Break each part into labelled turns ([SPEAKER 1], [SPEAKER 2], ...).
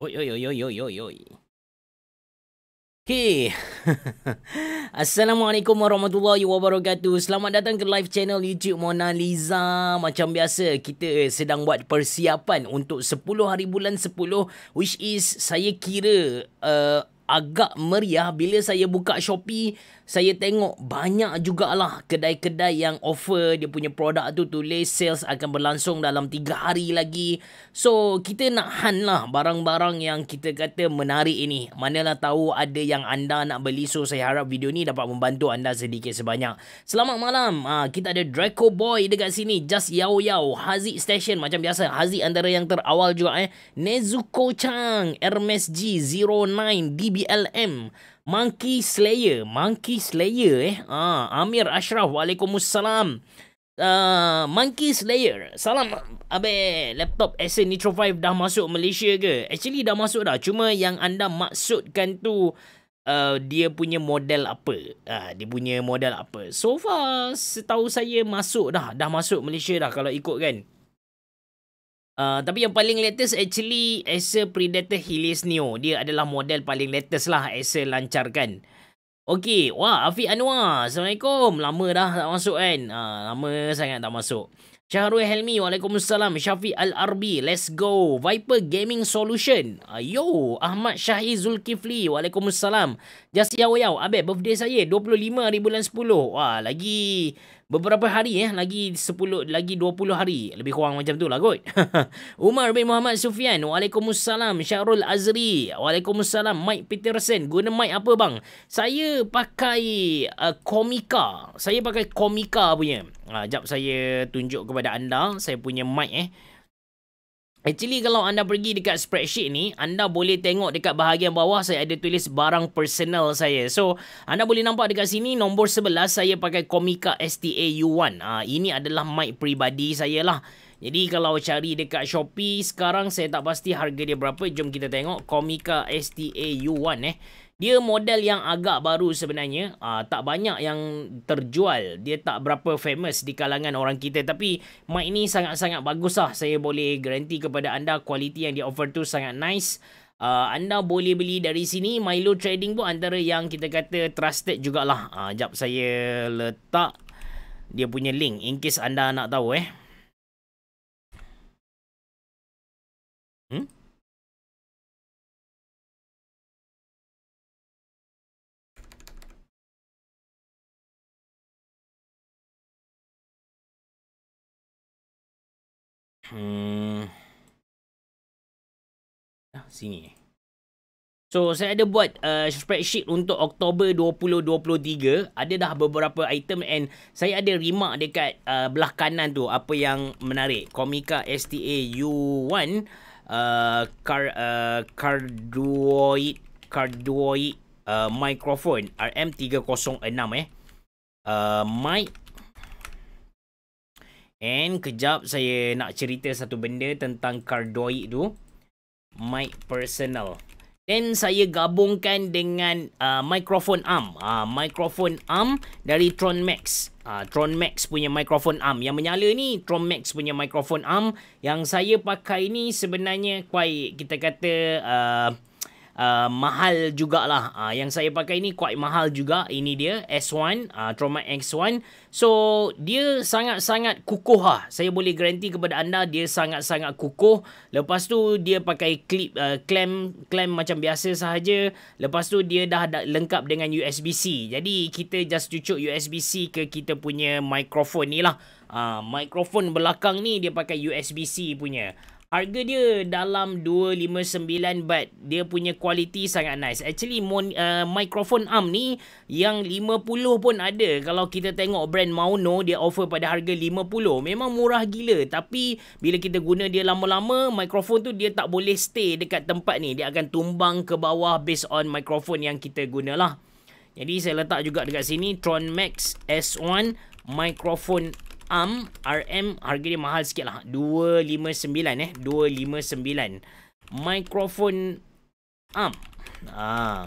[SPEAKER 1] Oi, oi, oi, oi, oi, oi, oi. Okay. Assalamualaikum
[SPEAKER 2] warahmatullahi wabarakatuh. Selamat datang ke live channel YouTube Mona Lisa. Macam biasa, kita sedang buat persiapan untuk 10 hari bulan 10. Which is, saya kira uh, agak meriah bila saya buka Shopee saya tengok banyak jugalah kedai-kedai yang offer dia punya produk tu tu tulis sales akan berlangsung dalam 3 hari lagi. So, kita nak hunt lah barang-barang yang kita kata menarik ini. Manalah tahu ada yang anda nak beli. So, saya harap video ni dapat membantu anda sedikit sebanyak. Selamat malam. Ah, ha, kita ada Draco Boy dekat sini. Just Yao Yao. Haziq Station macam biasa. Haziq antara yang terawal juga eh. Nezuko Chang. Hermes G09 DBLM. Monkey Slayer, Monkey Slayer eh. Ah, Amir Ashraf, Waalaikumsalam. Uh, Monkey Slayer, salam abe laptop Acer Nitro 5 dah masuk Malaysia ke? Actually dah masuk dah, cuma yang anda maksudkan tu uh, dia punya model apa? Uh, dia punya model apa? So far setahu saya masuk dah, dah masuk Malaysia dah kalau ikut kan. Ah, tapi yang paling latest actually Acer Predator Helios Neo. Dia adalah model paling latest lah Acer lancarkan. Okay, wah Afiq Anwar. Assalamualaikum. Lama dah tak masuk kan. Ha, lama sangat tak masuk. Syahrul Helmi, Waalaikumsalam. Syafiq Al-Arbi, let's go. Viper Gaming Solution. Ah, yo, Ahmad Syahid Zulkifli, Waalaikumsalam. Just yau yau, Abel, birthday saya 25 hari bulan 10. Wah, lagi beberapa hari ya, lagi 10 lagi 20 hari, lebih kurang macam tu lah kot. Umar bin Muhammad Sufian, Waalaikumsalam, Syahrul Azri, Waalaikumsalam, Mike Peterson, guna mic apa bang? Saya pakai uh, komika, saya pakai komika punya. Uh, jap saya tunjuk kepada anda, saya punya mic eh. Actually kalau anda pergi dekat spreadsheet ni Anda boleh tengok dekat bahagian bawah Saya ada tulis barang personal saya So anda boleh nampak dekat sini Nombor 11 saya pakai Comica STA-U1 ha, ah, Ini adalah mic peribadi saya lah Jadi kalau cari dekat Shopee Sekarang saya tak pasti harga dia berapa Jom kita tengok Comica STA-U1 eh dia model yang agak baru sebenarnya. Uh, tak banyak yang terjual. Dia tak berapa famous di kalangan orang kita. Tapi mic ni sangat-sangat bagus lah. Saya boleh garanti kepada anda kualiti yang dia offer tu sangat nice. Uh, anda boleh beli dari sini. Milo Trading pun antara yang kita kata trusted jugalah. Uh, jap
[SPEAKER 1] saya letak dia punya link. In case anda nak tahu eh. Hmm. Ah, sini. So, saya ada buat uh, spreadsheet untuk Oktober 2023. Ada dah
[SPEAKER 2] beberapa item and saya ada remark dekat uh, belah kanan tu apa yang menarik. Komika STA U1 uh, car, uh, Cardioid, cardioid uh, Microphone RM306 eh. Uh, mic And kejap saya nak cerita satu benda tentang cardioid tu. My personal. Then saya gabungkan dengan uh, microphone arm. Uh, ah, microphone arm dari Tron Max. Uh, ah, Tron Max punya microphone arm. Yang menyala ni Tron Max punya microphone arm. Yang saya pakai ni sebenarnya quite kita kata... Uh, Ah, mahal jugalah. Uh, yang saya pakai ini quite mahal juga. Ini dia S1, uh, ah, Tromac X1. So, dia sangat-sangat kukuh lah. Saya boleh garanti kepada anda dia sangat-sangat kukuh. Lepas tu dia pakai clip uh, clamp clamp macam biasa sahaja. Lepas tu dia dah, ada lengkap dengan USB-C. Jadi, kita just cucuk USB-C ke kita punya mikrofon ni lah. Uh, microphone belakang ni dia pakai USB-C punya harga dia dalam 259 baht dia punya kualiti sangat nice actually mon, uh, microphone arm ni yang 50 pun ada kalau kita tengok brand Mauno dia offer pada harga 50 memang murah gila tapi bila kita guna dia lama-lama microphone tu dia tak boleh stay dekat tempat ni dia akan tumbang ke bawah based on microphone yang kita gunalah jadi saya letak juga dekat sini Tron Max S1 microphone arm RM harga dia mahal sikit lah 259 eh 259 Microphone
[SPEAKER 1] arm ah.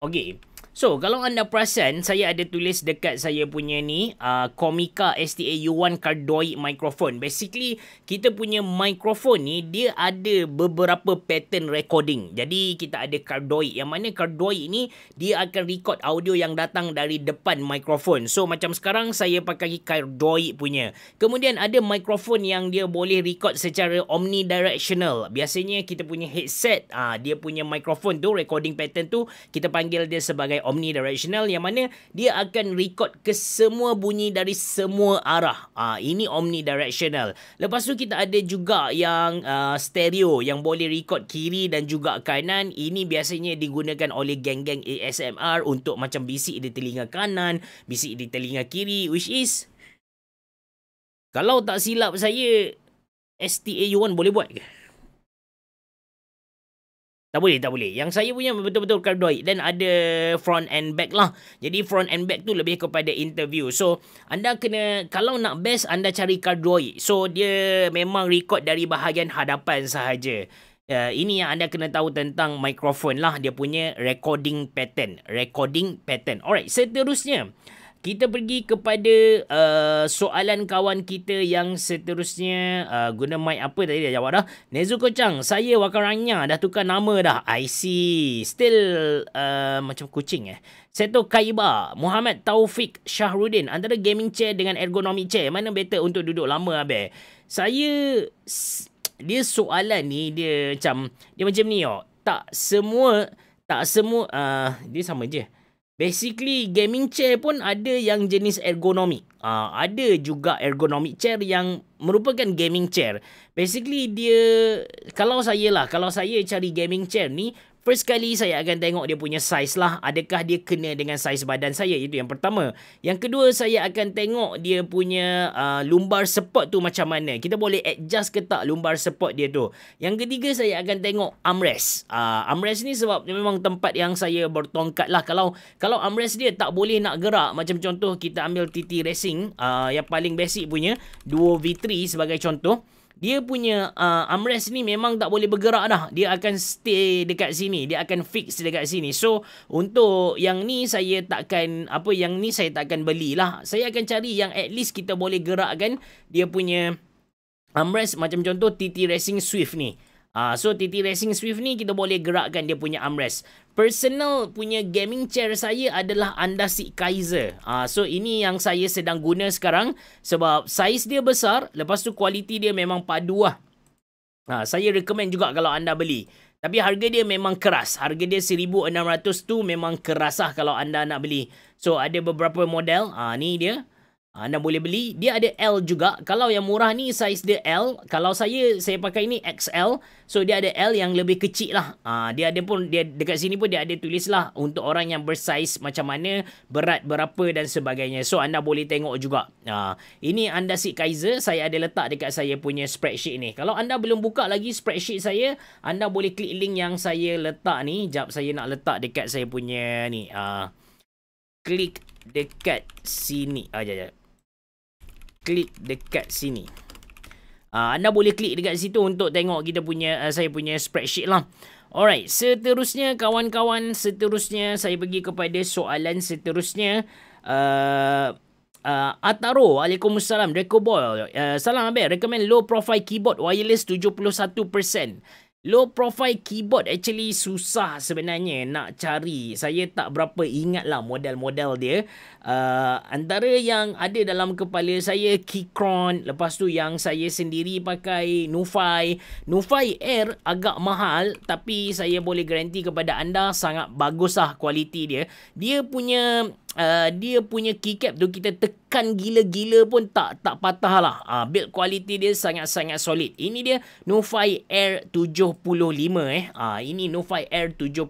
[SPEAKER 1] okey So, kalau anda perasan, saya ada tulis dekat saya punya ni,
[SPEAKER 2] uh, Comica STA-U1 Cardioid Microphone. Basically, kita punya microphone ni, dia ada beberapa pattern recording. Jadi, kita ada cardioid. Yang mana cardioid ni, dia akan record audio yang datang dari depan microphone. So, macam sekarang, saya pakai cardioid punya. Kemudian, ada microphone yang dia boleh record secara omnidirectional. Biasanya, kita punya headset, uh, dia punya microphone tu, recording pattern tu, kita panggil dia sebagai omnidirectional yang mana dia akan record ke semua bunyi dari semua arah. Ah uh, ini omnidirectional. Lepas tu kita ada juga yang uh, stereo yang boleh record kiri dan juga kanan. Ini biasanya digunakan oleh geng-geng ASMR untuk macam bisik di telinga kanan, bisik di telinga kiri
[SPEAKER 1] which is kalau tak silap saya STA-U1 boleh buat ke? Tak boleh, tak boleh. Yang saya punya betul-betul
[SPEAKER 2] kardoid. Dan ada front and back lah. Jadi front and back tu lebih kepada interview. So, anda kena, kalau nak best, anda cari kardoid. So, dia memang record dari bahagian hadapan sahaja. Uh, ini yang anda kena tahu tentang mikrofon lah. Dia punya recording pattern. Recording pattern. Alright, seterusnya kita pergi kepada uh, soalan kawan kita yang seterusnya uh, guna mic apa tadi dia jawab dah. Nezuko Chang, saya Wakaranya dah tukar nama dah. I see. Still uh, macam kucing eh. Seto Kaiba, Muhammad Taufik Shahrudin antara gaming chair dengan ergonomic chair mana better untuk duduk lama abe? Saya dia soalan ni dia macam dia macam ni oh. Tak semua tak semua uh, dia sama je. Uh, Basically gaming chair pun ada yang jenis ergonomik. Uh, ada juga ergonomik chair yang merupakan gaming chair. Basically dia kalau saya lah, kalau saya cari gaming chair ni First kali saya akan tengok dia punya saiz lah. Adakah dia kena dengan saiz badan saya? Itu yang pertama. Yang kedua saya akan tengok dia punya uh, lumbar support tu macam mana. Kita boleh adjust ke tak lumbar support dia tu. Yang ketiga saya akan tengok armrest. Uh, armrest ni sebab dia memang tempat yang saya bertongkat lah. Kalau, kalau armrest dia tak boleh nak gerak. Macam contoh kita ambil TT Racing uh, yang paling basic punya. Duo V3 sebagai contoh dia punya uh, armrest ni memang tak boleh bergerak dah. Dia akan stay dekat sini. Dia akan fix dekat sini. So, untuk yang ni saya takkan, apa yang ni saya takkan belilah. Saya akan cari yang at least kita boleh gerakkan dia punya armrest. Macam contoh TT Racing Swift ni. Ah, so TT Racing Swift ni kita boleh gerakkan dia punya armrest. Personal punya gaming chair saya adalah anda Andasik Kaiser. Ah, so ini yang saya sedang guna sekarang sebab saiz dia besar, lepas tu kualiti dia memang padu lah. Ah, saya recommend juga kalau anda beli. Tapi harga dia memang keras. Harga dia 1600 tu memang keras lah kalau anda nak beli. So ada beberapa model. Ah, ni dia. Ha, anda boleh beli. Dia ada L juga. Kalau yang murah ni saiz dia L. Kalau saya, saya pakai ni XL. So, dia ada L yang lebih kecil lah. Ha, dia ada pun, dia dekat sini pun dia ada tulis lah. Untuk orang yang bersaiz macam mana, berat berapa dan sebagainya. So, anda boleh tengok juga. Ha, ini anda si Kaiser. Saya ada letak dekat saya punya spreadsheet ni. Kalau anda belum buka lagi spreadsheet saya, anda boleh klik link yang saya letak ni. Sekejap saya nak letak dekat saya punya ni. Ha, klik dekat sini. Ah, jap, jap klik dekat sini. Uh, anda boleh klik dekat situ untuk tengok kita punya uh, saya punya spreadsheet lah. Alright, seterusnya kawan-kawan, seterusnya saya pergi kepada soalan seterusnya. Uh, uh, Ataro, Waalaikumsalam, Rekobol. Uh, salam Abel, recommend low profile keyboard wireless 71%. Low profile keyboard actually susah sebenarnya nak cari. Saya tak berapa ingat lah model-model dia. Uh, antara yang ada dalam kepala saya Keychron. Lepas tu yang saya sendiri pakai Nufai. Nufai Air agak mahal tapi saya boleh garanti kepada anda sangat baguslah kualiti dia. Dia punya Uh, dia punya keycap tu kita tekan gila-gila pun tak tak patah lah. Uh, build quality dia sangat-sangat solid. Ini dia Nufai Air 75 eh. Uh, ini Nufai Air 75.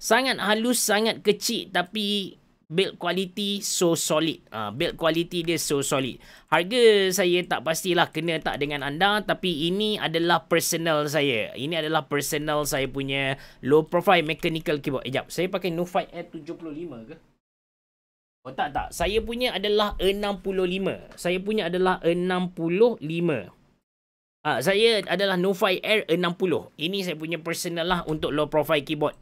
[SPEAKER 2] Sangat halus, sangat kecil tapi build quality so solid. uh, build quality dia so solid. Harga saya tak pastilah kena tak dengan anda tapi ini adalah personal saya. Ini adalah personal saya punya low profile mechanical keyboard. Eh, jap, saya pakai Nufight Air 75 ke? Oh, tak, tak. Saya punya adalah 65. Saya punya adalah 65. Ha, ah, saya
[SPEAKER 1] adalah Nufi Air 60. Ini saya punya personal lah untuk low profile keyboard.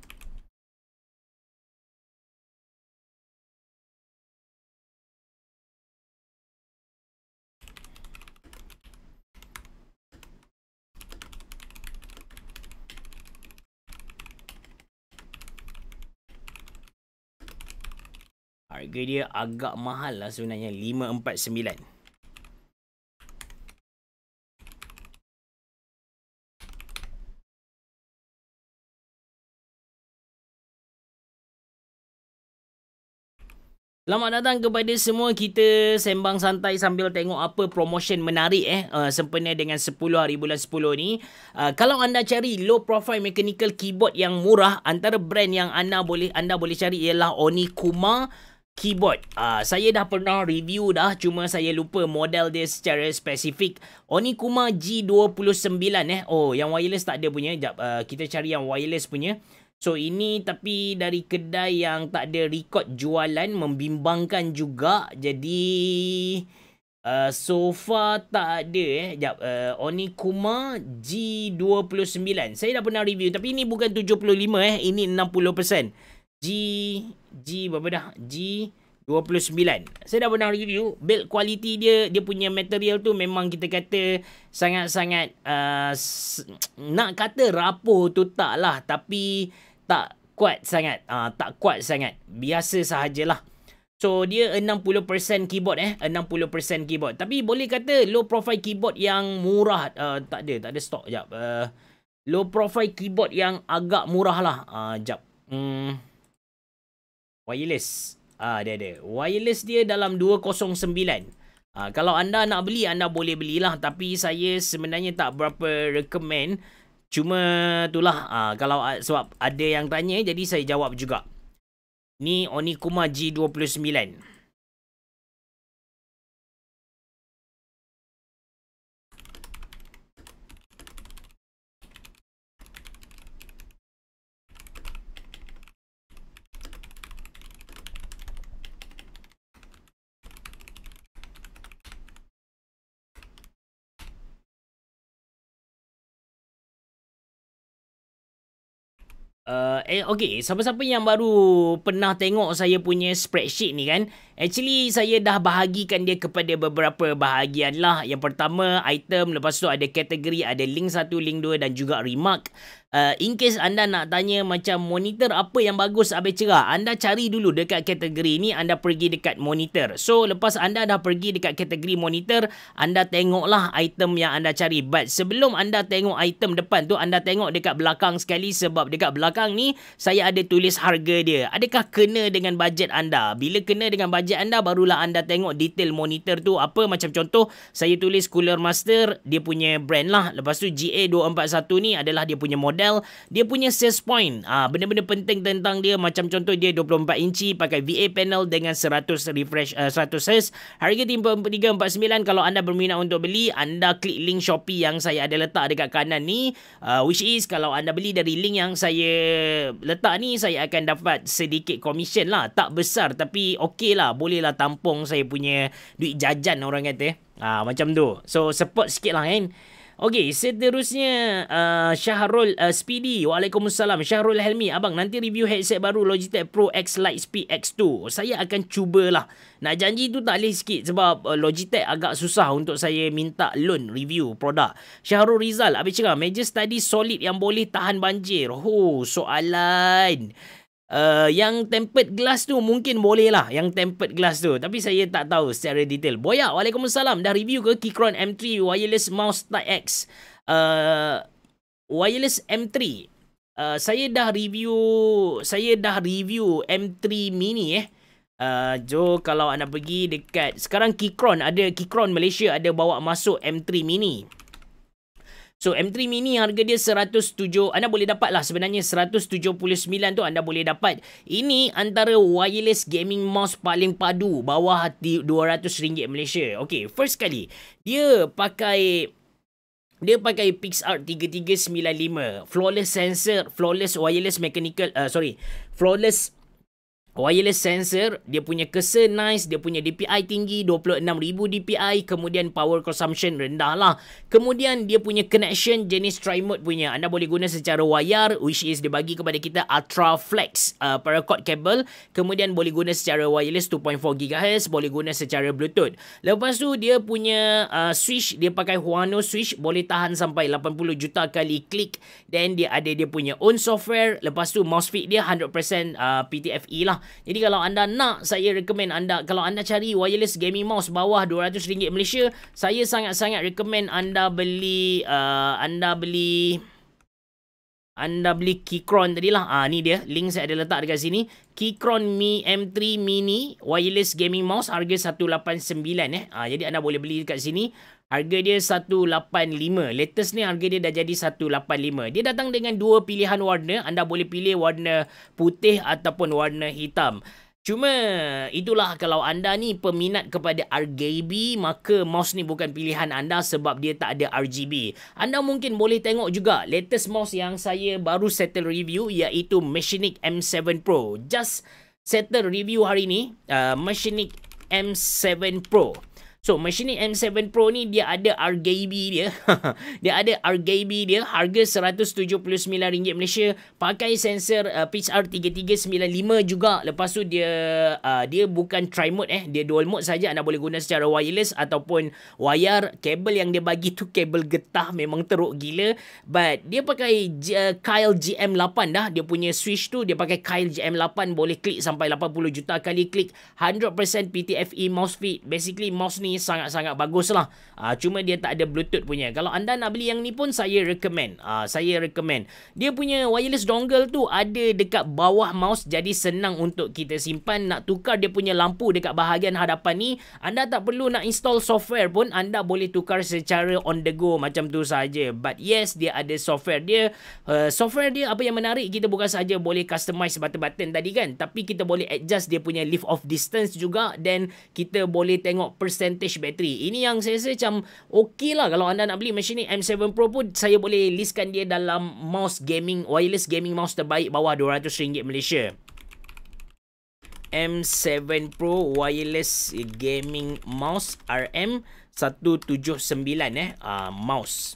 [SPEAKER 2] harga dia agak mahal lah sebenarnya
[SPEAKER 1] 549. Selamat datang kepada semua kita
[SPEAKER 2] sembang santai sambil tengok apa promotion menarik eh uh, sempena dengan 10 hari bulan 10 ni. Uh, kalau anda cari low profile mechanical keyboard yang murah antara brand yang anda boleh anda boleh cari ialah Onikuma keyboard. Uh, saya dah pernah review dah cuma saya lupa model dia secara spesifik. Onikuma G29 eh. Oh, yang wireless tak ada punya. Jap, uh, kita cari yang wireless punya. So ini tapi dari kedai yang tak ada rekod jualan membimbangkan juga. Jadi uh, so far tak ada eh. Jap, uh, Onikuma G29. Saya dah pernah review tapi ini bukan 75 eh. Ini 60%. G G berapa dah? G 29. Saya dah pernah review build quality dia, dia punya material tu memang kita kata sangat-sangat uh, nak kata rapuh tu tak lah tapi tak kuat sangat. Uh, tak kuat sangat. Biasa sahajalah. So dia 60% keyboard eh, 60% keyboard. Tapi boleh kata low profile keyboard yang murah uh, tak ada, tak ada stok jap. Uh, low profile keyboard yang agak murah lah. Uh, jap. Hmm wireless. Ah dia ada. Wireless dia dalam 209. Ha, ah, kalau anda nak beli, anda boleh belilah. Tapi saya sebenarnya tak berapa recommend. Cuma itulah. Ha, kalau sebab ada yang tanya, jadi saya
[SPEAKER 1] jawab juga. Ni Onikuma G29. Uh, eh, okay, siapa-siapa
[SPEAKER 2] yang baru pernah tengok saya punya spreadsheet ni kan Actually, saya dah bahagikan dia kepada beberapa bahagian lah Yang pertama, item, lepas tu ada kategori, ada link satu, link dua dan juga remark uh, in case anda nak tanya macam monitor apa yang bagus habis cerah, anda cari dulu dekat kategori ni, anda pergi dekat monitor. So, lepas anda dah pergi dekat kategori monitor, anda tengoklah item yang anda cari. But sebelum anda tengok item depan tu, anda tengok dekat belakang sekali sebab dekat belakang ni, saya ada tulis harga dia. Adakah kena dengan bajet anda? Bila kena dengan bajet anda, barulah anda tengok detail monitor tu apa. Macam contoh, saya tulis Cooler Master, dia punya brand lah. Lepas tu GA241 ni adalah dia punya model KL dia punya sales point ah ha, benda-benda penting tentang dia macam contoh dia 24 inci pakai VA panel dengan 100 refresh uh, 100 Hz harga RM349 kalau anda berminat untuk beli anda klik link Shopee yang saya ada letak dekat kanan ni uh, which is kalau anda beli dari link yang saya letak ni saya akan dapat sedikit commission lah tak besar tapi okey lah boleh lah tampung saya punya duit jajan orang kata eh. ah ha, macam tu so support sikit lah kan eh? Okey, seterusnya uh, Syahrul uh, Speedy. Waalaikumsalam. Syahrul Helmi. Abang, nanti review headset baru Logitech Pro X Lite Speed X2. Saya akan cubalah. Nak janji tu tak boleh sikit sebab uh, Logitech agak susah untuk saya minta loan review produk. Syahrul Rizal. Habis cakap, meja study solid yang boleh tahan banjir. Oh, soalan. Uh, yang tempered glass tu mungkin boleh lah Yang tempered glass tu Tapi saya tak tahu secara detail Boya, Waalaikumsalam Dah review ke Keychron M3 Wireless Mouse Type X uh, Wireless M3 uh, Saya dah review Saya dah review M3 Mini eh uh, Jo, kalau anda pergi dekat Sekarang Keychron ada Keychron Malaysia ada bawa masuk M3 Mini So M3 Mini harga dia 107 anda boleh dapat lah sebenarnya 179 tu anda boleh dapat. Ini antara wireless gaming mouse paling padu bawah RM200 Malaysia. Okay first kali dia pakai dia pakai PixArt 3395 flawless sensor flawless wireless mechanical uh, sorry flawless wireless sensor dia punya kesa nice dia punya DPI tinggi 26000 DPI kemudian power consumption rendah lah kemudian dia punya connection jenis tri mode punya anda boleh guna secara wayar which is dia bagi kepada kita ultra flex uh, paracord cable kemudian boleh guna secara wireless 2.4 GHz boleh guna secara bluetooth lepas tu dia punya uh, switch dia pakai Huano switch boleh tahan sampai 80 juta kali klik then dia ada dia punya own software lepas tu mouse feed dia 100% uh, PTFE lah jadi kalau anda nak, saya recommend anda. Kalau anda cari wireless gaming mouse bawah RM200 Malaysia, saya sangat-sangat recommend anda beli... Uh, anda beli... Anda beli Keychron tadi lah. Ah, ni dia. Link saya ada letak dekat sini. Keychron Mi M3 Mini Wireless Gaming Mouse harga RM189. Eh. Ah, jadi anda boleh beli dekat sini. Harga dia 185. Latest ni harga dia dah jadi 185. Dia datang dengan dua pilihan warna. Anda boleh pilih warna putih ataupun warna hitam. Cuma itulah kalau anda ni peminat kepada RGB maka mouse ni bukan pilihan anda sebab dia tak ada RGB. Anda mungkin boleh tengok juga latest mouse yang saya baru settle review iaitu Machinic M7 Pro. Just settle review hari ni uh, Machinic M7 Pro. So, mesin ini M7 Pro ni dia ada RGB dia. dia ada RGB dia. Harga RM179 Malaysia. Pakai sensor uh, PHR 3395 juga. Lepas tu dia uh, dia bukan tri-mode eh. Dia dual mode saja Anda boleh guna secara wireless ataupun wayar. Kabel yang dia bagi tu kabel getah memang teruk gila. But dia pakai G- uh, Kyle GM8 dah. Dia punya switch tu dia pakai Kyle GM8. Boleh klik sampai 80 juta kali klik. 100% PTFE mouse fit. Basically mouse ni sangat-sangat bagus lah. Uh, ah, cuma dia tak ada bluetooth punya. Kalau anda nak beli yang ni pun saya recommend. Uh, saya recommend. Dia punya wireless dongle tu ada dekat bawah mouse jadi senang untuk kita simpan. Nak tukar dia punya lampu dekat bahagian hadapan ni. Anda tak perlu nak install software pun anda boleh tukar secara on the go macam tu saja. But yes dia ada software dia. Uh, software dia apa yang menarik kita bukan saja boleh customize button-button tadi kan. Tapi kita boleh adjust dia punya lift off distance juga. Dan kita boleh tengok percentage voltage battery. Ini yang saya rasa macam okey lah kalau anda nak beli mesin ni. M7 Pro pun saya boleh listkan dia dalam mouse gaming, wireless gaming mouse terbaik bawah RM200 Malaysia. M7 Pro Wireless Gaming Mouse RM179 eh, uh, mouse.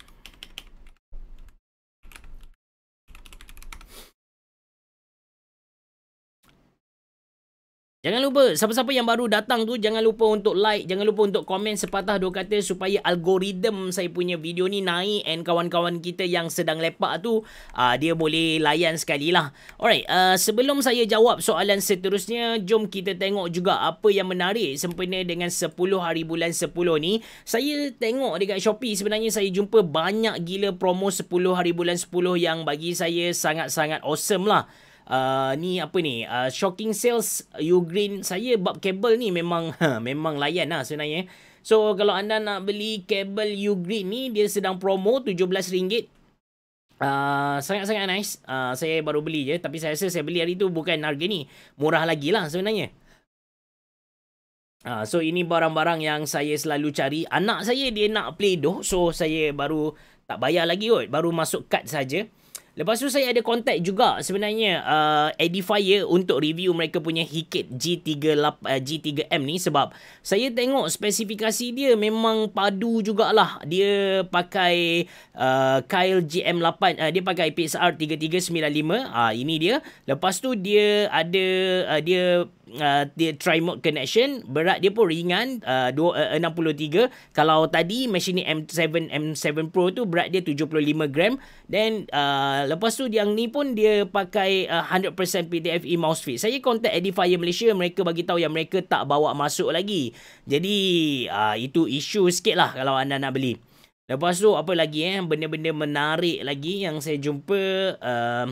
[SPEAKER 1] Jangan lupa, siapa-siapa yang baru datang tu, jangan lupa untuk like,
[SPEAKER 2] jangan lupa untuk komen sepatah dua kata supaya algoritma saya punya video ni naik and kawan-kawan kita yang sedang lepak tu, uh, dia boleh layan sekali lah. Alright, uh, sebelum saya jawab soalan seterusnya, jom kita tengok juga apa yang menarik sempena dengan 10 hari bulan 10 ni. Saya tengok dekat Shopee, sebenarnya saya jumpa banyak gila promo 10 hari bulan 10 yang bagi saya sangat-sangat awesome lah uh, ni apa ni uh, shocking sales Ugreen saya bab kabel ni memang ha, memang layan lah sebenarnya eh. so kalau anda nak beli kabel Ugreen ni dia sedang promo RM17 Uh, sangat-sangat nice. Uh, saya baru beli je. Tapi saya rasa saya beli hari tu bukan harga ni. Murah lagi lah sebenarnya. Uh, so ini barang-barang yang saya selalu cari. Anak saya dia nak play doh. So saya baru tak bayar lagi kot. Baru masuk kad saja. Lepas tu saya ada kontak juga sebenarnya uh, Edifier untuk review mereka punya Hikit G38 uh, G3M ni sebab saya tengok spesifikasi dia memang padu jugalah. Dia pakai uh, Kyle GM8 uh, dia pakai PSR 3395. Ah uh, ini dia. Lepas tu dia ada uh, dia uh, Trimod connection berat dia pun ringan uh, 2, uh, 63 kalau tadi mesin ni M7 M7 Pro tu berat dia 75 gram then uh, lepas tu yang ni pun dia pakai uh, 100% PDF e mouse feed saya contact Edifier Malaysia mereka bagi tahu yang mereka tak bawa masuk lagi jadi uh, itu isu sikit lah kalau anda nak beli lepas tu apa lagi eh benda-benda menarik lagi yang saya jumpa uh,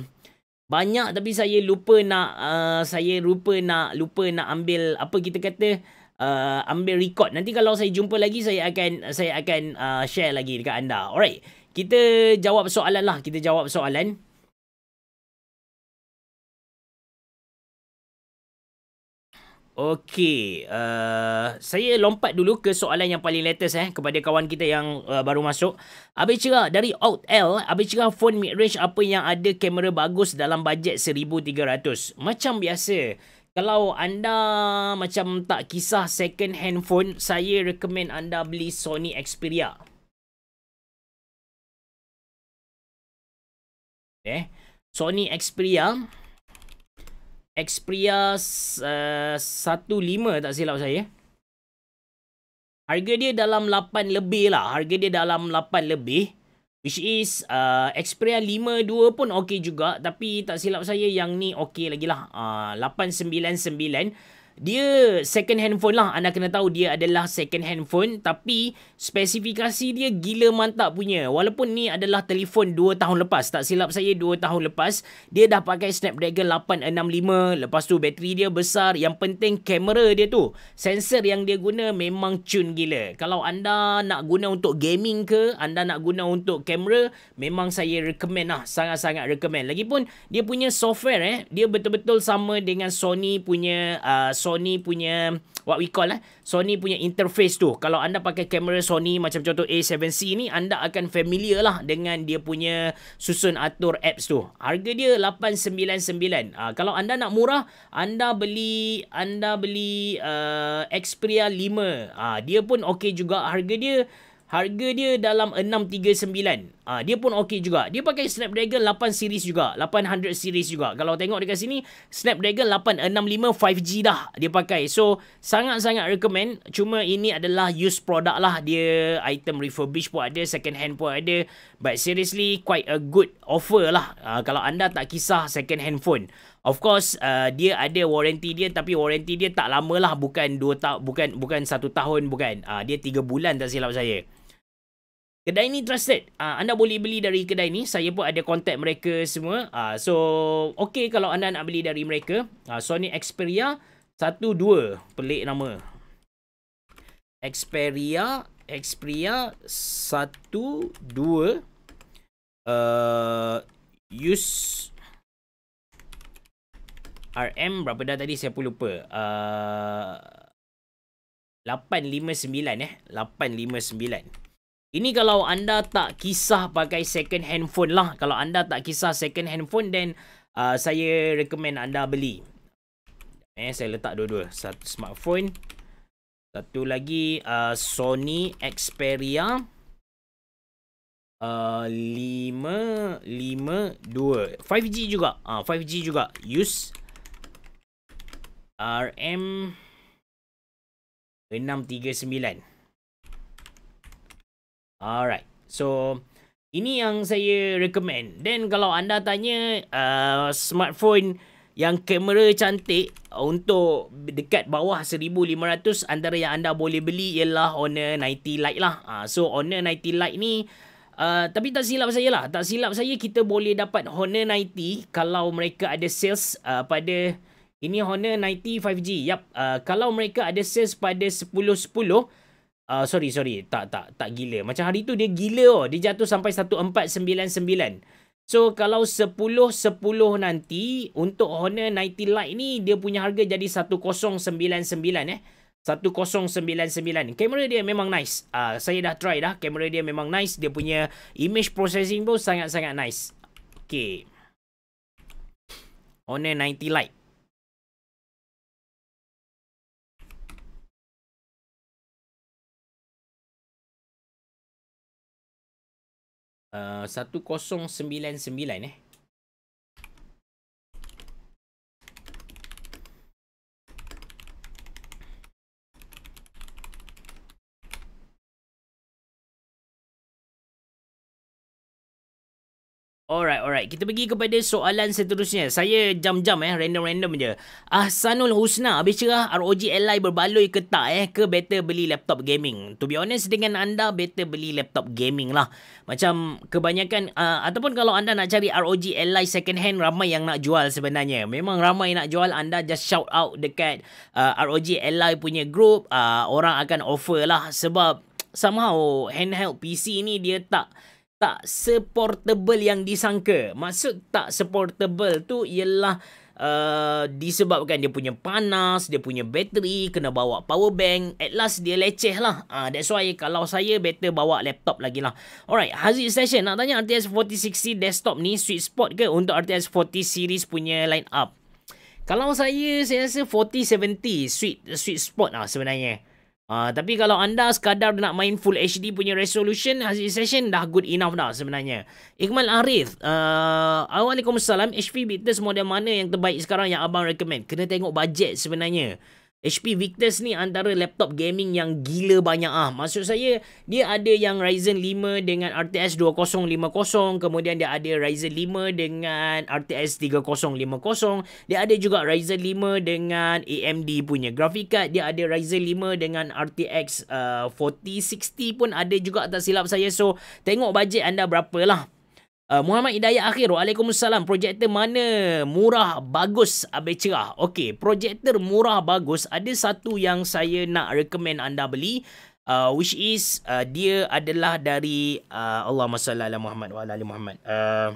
[SPEAKER 2] banyak tapi saya lupa nak uh, saya lupa nak lupa nak ambil apa kita kata uh, ambil record nanti kalau saya jumpa lagi saya akan saya akan uh, share lagi dekat anda alright kita
[SPEAKER 1] jawab soalan lah kita jawab soalan Okey, uh, saya lompat
[SPEAKER 2] dulu ke soalan yang paling latest eh kepada kawan kita yang uh, baru masuk. Abi cerah dari Out L, abi cerah phone mid range apa yang ada kamera bagus dalam bajet 1300. Macam biasa, kalau anda macam tak kisah second hand phone, saya
[SPEAKER 1] recommend anda beli Sony Xperia. Eh, Sony Xperia
[SPEAKER 2] Xperia uh, 15 tak silap saya. Eh. Harga dia dalam 8 lebih lah. Harga dia dalam 8 lebih. Which is uh, Xperia 5 2 pun okey juga. Tapi tak silap saya yang ni okey lagi lah. Uh, ah, 899. Dia second handphone lah. Anda kena tahu dia adalah second handphone. Tapi spesifikasi dia gila mantap punya. Walaupun ni adalah telefon 2 tahun lepas. Tak silap saya 2 tahun lepas. Dia dah pakai Snapdragon 865. Lepas tu bateri dia besar. Yang penting kamera dia tu. Sensor yang dia guna memang cun gila. Kalau anda nak guna untuk gaming ke. Anda nak guna untuk kamera. Memang saya recommend lah. Sangat-sangat recommend. Lagipun dia punya software eh. Dia betul-betul sama dengan Sony punya. Uh, Sony punya what we call lah. Eh? Sony punya interface tu. Kalau anda pakai kamera Sony macam contoh A7C ni anda akan familiar lah dengan dia punya susun atur apps tu. Harga dia 899. Uh, ah, kalau anda nak murah, anda beli anda beli uh, Xperia 5. Uh, ah, dia pun okey juga harga dia Harga dia dalam 639. Ah dia pun okey juga. Dia pakai Snapdragon 8 series juga, 800 series juga. Kalau tengok dekat sini Snapdragon 865 5G dah dia pakai. So sangat-sangat recommend. Cuma ini adalah used product lah. Dia item refurbished pun ada, second hand pun ada. But seriously quite a good offer lah uh, kalau anda tak kisah second hand phone. Of course uh, dia ada warranty dia tapi warranty dia tak lamalah bukan 2 tahun bukan bukan 1 tahun bukan. Ah uh, dia 3 bulan tak silap saya. Kedai ni trusted. Uh, anda boleh beli dari kedai ni. Saya pun ada kontak mereka semua. Uh, so, okay kalau anda nak beli dari mereka. Uh, Sony Xperia 12. Pelik nama. Xperia Xperia 12. Uh, use RM berapa dah tadi saya pun lupa. Uh, 859 eh. 859. Ini kalau anda tak kisah pakai second handphone lah. Kalau anda tak kisah second handphone, then uh, saya recommend anda beli. Eh, saya letak dua-dua. Satu smartphone. Satu lagi uh, Sony Xperia uh, 552. 5G juga. Uh, ah, 5G juga. Use RM639. Alright. So, ini yang saya recommend. Then, kalau anda tanya uh, smartphone yang kamera cantik untuk dekat bawah 1500 antara yang anda boleh beli ialah Honor 90 Lite lah. Uh, so, Honor 90 Lite ni Uh, tapi tak silap saya lah. Tak silap saya kita boleh dapat Honor 90 kalau mereka ada sales uh, pada... Ini Honor 90 5G. Yap. Uh, kalau mereka ada sales pada 10-10, Uh, sorry, sorry. Tak, tak. Tak gila. Macam hari tu dia gila oh. Dia jatuh sampai 1499. So, kalau 10-10 nanti, untuk Honor 90 Lite ni, dia punya harga jadi 1099 eh. 1099. Kamera dia memang nice. Uh, saya dah try dah. Kamera dia memang nice. Dia punya image processing pun
[SPEAKER 1] sangat-sangat nice. Okay. Honor 90 Lite. uh, 1099 eh Alright, alright. Kita pergi kepada soalan seterusnya. Saya jam-jam eh, random-random je.
[SPEAKER 2] Ahsanul Husna, habis cerah ROG Ally berbaloi ke tak eh ke better beli laptop gaming? To be honest dengan anda, better beli laptop gaming lah. Macam kebanyakan, uh, ataupun kalau anda nak cari ROG Ally second hand, ramai yang nak jual sebenarnya. Memang ramai nak jual, anda just shout out dekat uh, ROG Ally punya group. Uh, orang akan offer lah sebab somehow handheld PC ni dia tak tak supportable yang disangka. Maksud tak supportable tu ialah uh, disebabkan dia punya panas, dia punya bateri, kena bawa power bank. At last dia leceh lah. Uh, that's why kalau saya better bawa laptop lagi lah. Alright, Haziz Station nak tanya RTX 4060 desktop ni sweet spot ke untuk RTX 40 series punya line up? Kalau saya, saya rasa 4070 sweet, sweet spot lah sebenarnya. Ah, tapi kalau anda sekadar nak main full HD punya resolution, hasil Session dah good enough dah sebenarnya. Iqmal Arif, uh, Assalamualaikum, HP Beatles model mana yang terbaik sekarang yang abang recommend? Kena tengok bajet sebenarnya. HP Victus ni antara laptop gaming yang gila banyak ah. Maksud saya dia ada yang Ryzen 5 dengan RTX 2050, kemudian dia ada Ryzen 5 dengan RTX 3050, dia ada juga Ryzen 5 dengan AMD punya graphic card, dia ada Ryzen 5 dengan RTX uh, 4060 pun ada juga tak silap saya. So tengok bajet anda berapa lah. Uh, Muhammad Hidayat Akhir, Waalaikumsalam. Projektor mana murah, bagus, habis cerah? Okey, projektor murah, bagus. Ada satu yang saya nak recommend anda beli. Uh, which is, uh, dia adalah dari uh, Allah SWT. Uh,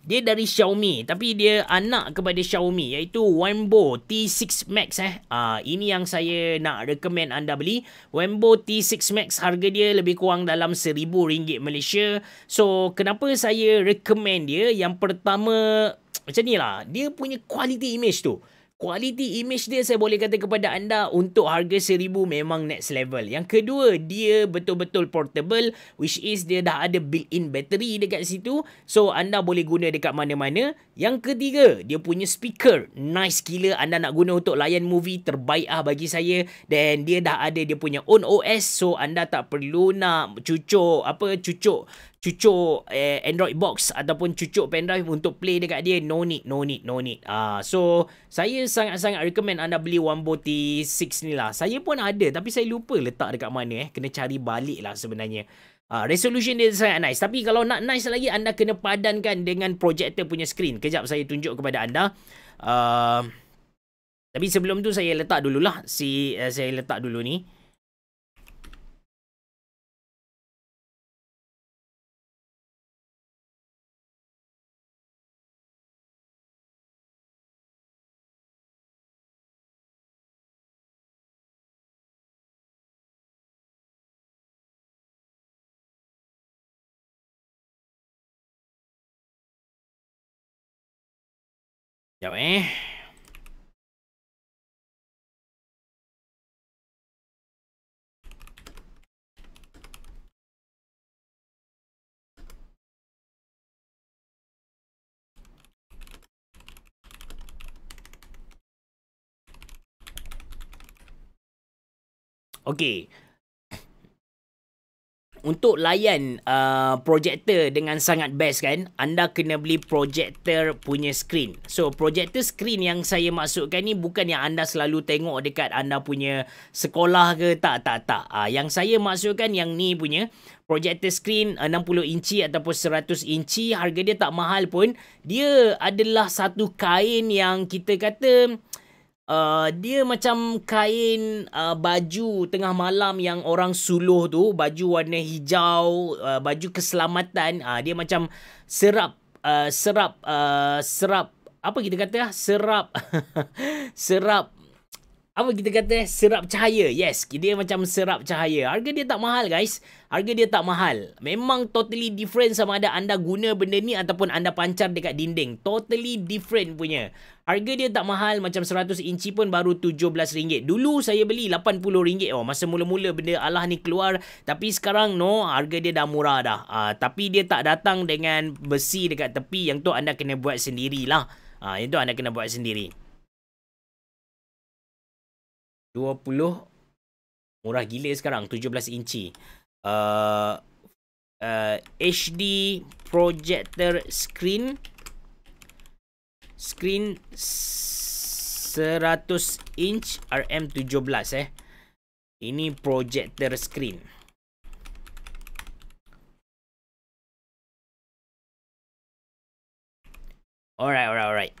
[SPEAKER 2] dia dari Xiaomi tapi dia anak kepada Xiaomi iaitu Wembo T6 Max eh. Ah ini yang saya nak recommend anda beli. Wembo T6 Max harga dia lebih kurang dalam RM1000 Malaysia. So kenapa saya recommend dia? Yang pertama macam ni lah. Dia punya quality image tu. Kualiti image dia saya boleh kata kepada anda untuk harga RM1,000 memang next level. Yang kedua, dia betul-betul portable which is dia dah ada built-in battery dekat situ. So, anda boleh guna dekat mana-mana. Yang ketiga, dia punya speaker. Nice killer. anda nak guna untuk layan movie terbaik ah bagi saya. Dan dia dah ada dia punya own OS. So, anda tak perlu nak cucuk, apa, cucuk cucuk eh, Android box ataupun cucuk pendrive untuk play dekat dia no need no need no need ah uh, so saya sangat-sangat recommend anda beli One OneBoT 6 ni lah saya pun ada tapi saya lupa letak dekat mana eh kena cari balik lah sebenarnya Uh, resolution dia sangat nice tapi kalau nak nice lagi anda kena padankan dengan projector punya screen kejap saya tunjuk kepada anda
[SPEAKER 1] uh, tapi sebelum tu saya letak dululah si uh, saya letak dulu ni uh, Ya ve. Ok. untuk layan uh,
[SPEAKER 2] projector dengan sangat best kan anda kena beli projector punya screen so projector screen yang saya masukkan ni bukan yang anda selalu tengok dekat anda punya sekolah ke tak tak tak uh, yang saya masukkan yang ni punya projector screen 60 inci ataupun 100 inci harga dia tak mahal pun dia adalah satu kain yang kita kata uh, Uh, dia macam kain uh, baju tengah malam yang orang suluh tu. Baju warna hijau, uh, baju keselamatan. Uh, dia macam serap, uh, serap, uh, serap. Apa kita kata? Ah? Serap. serap apa kita kata serap cahaya yes dia macam serap cahaya harga dia tak mahal guys harga dia tak mahal memang totally different sama ada anda guna benda ni ataupun anda pancar dekat dinding totally different punya harga dia tak mahal macam 100 inci pun baru RM17 dulu saya beli RM80 oh masa mula-mula benda Allah ni keluar tapi sekarang no harga dia dah murah dah uh, tapi dia tak datang dengan besi dekat tepi yang tu anda kena buat sendirilah uh, yang tu anda kena buat
[SPEAKER 1] sendiri 20 murah gila sekarang 17 inci uh, uh, HD
[SPEAKER 2] projector screen screen 100 inch RM17 eh
[SPEAKER 1] ini projector screen Alright, alright, alright.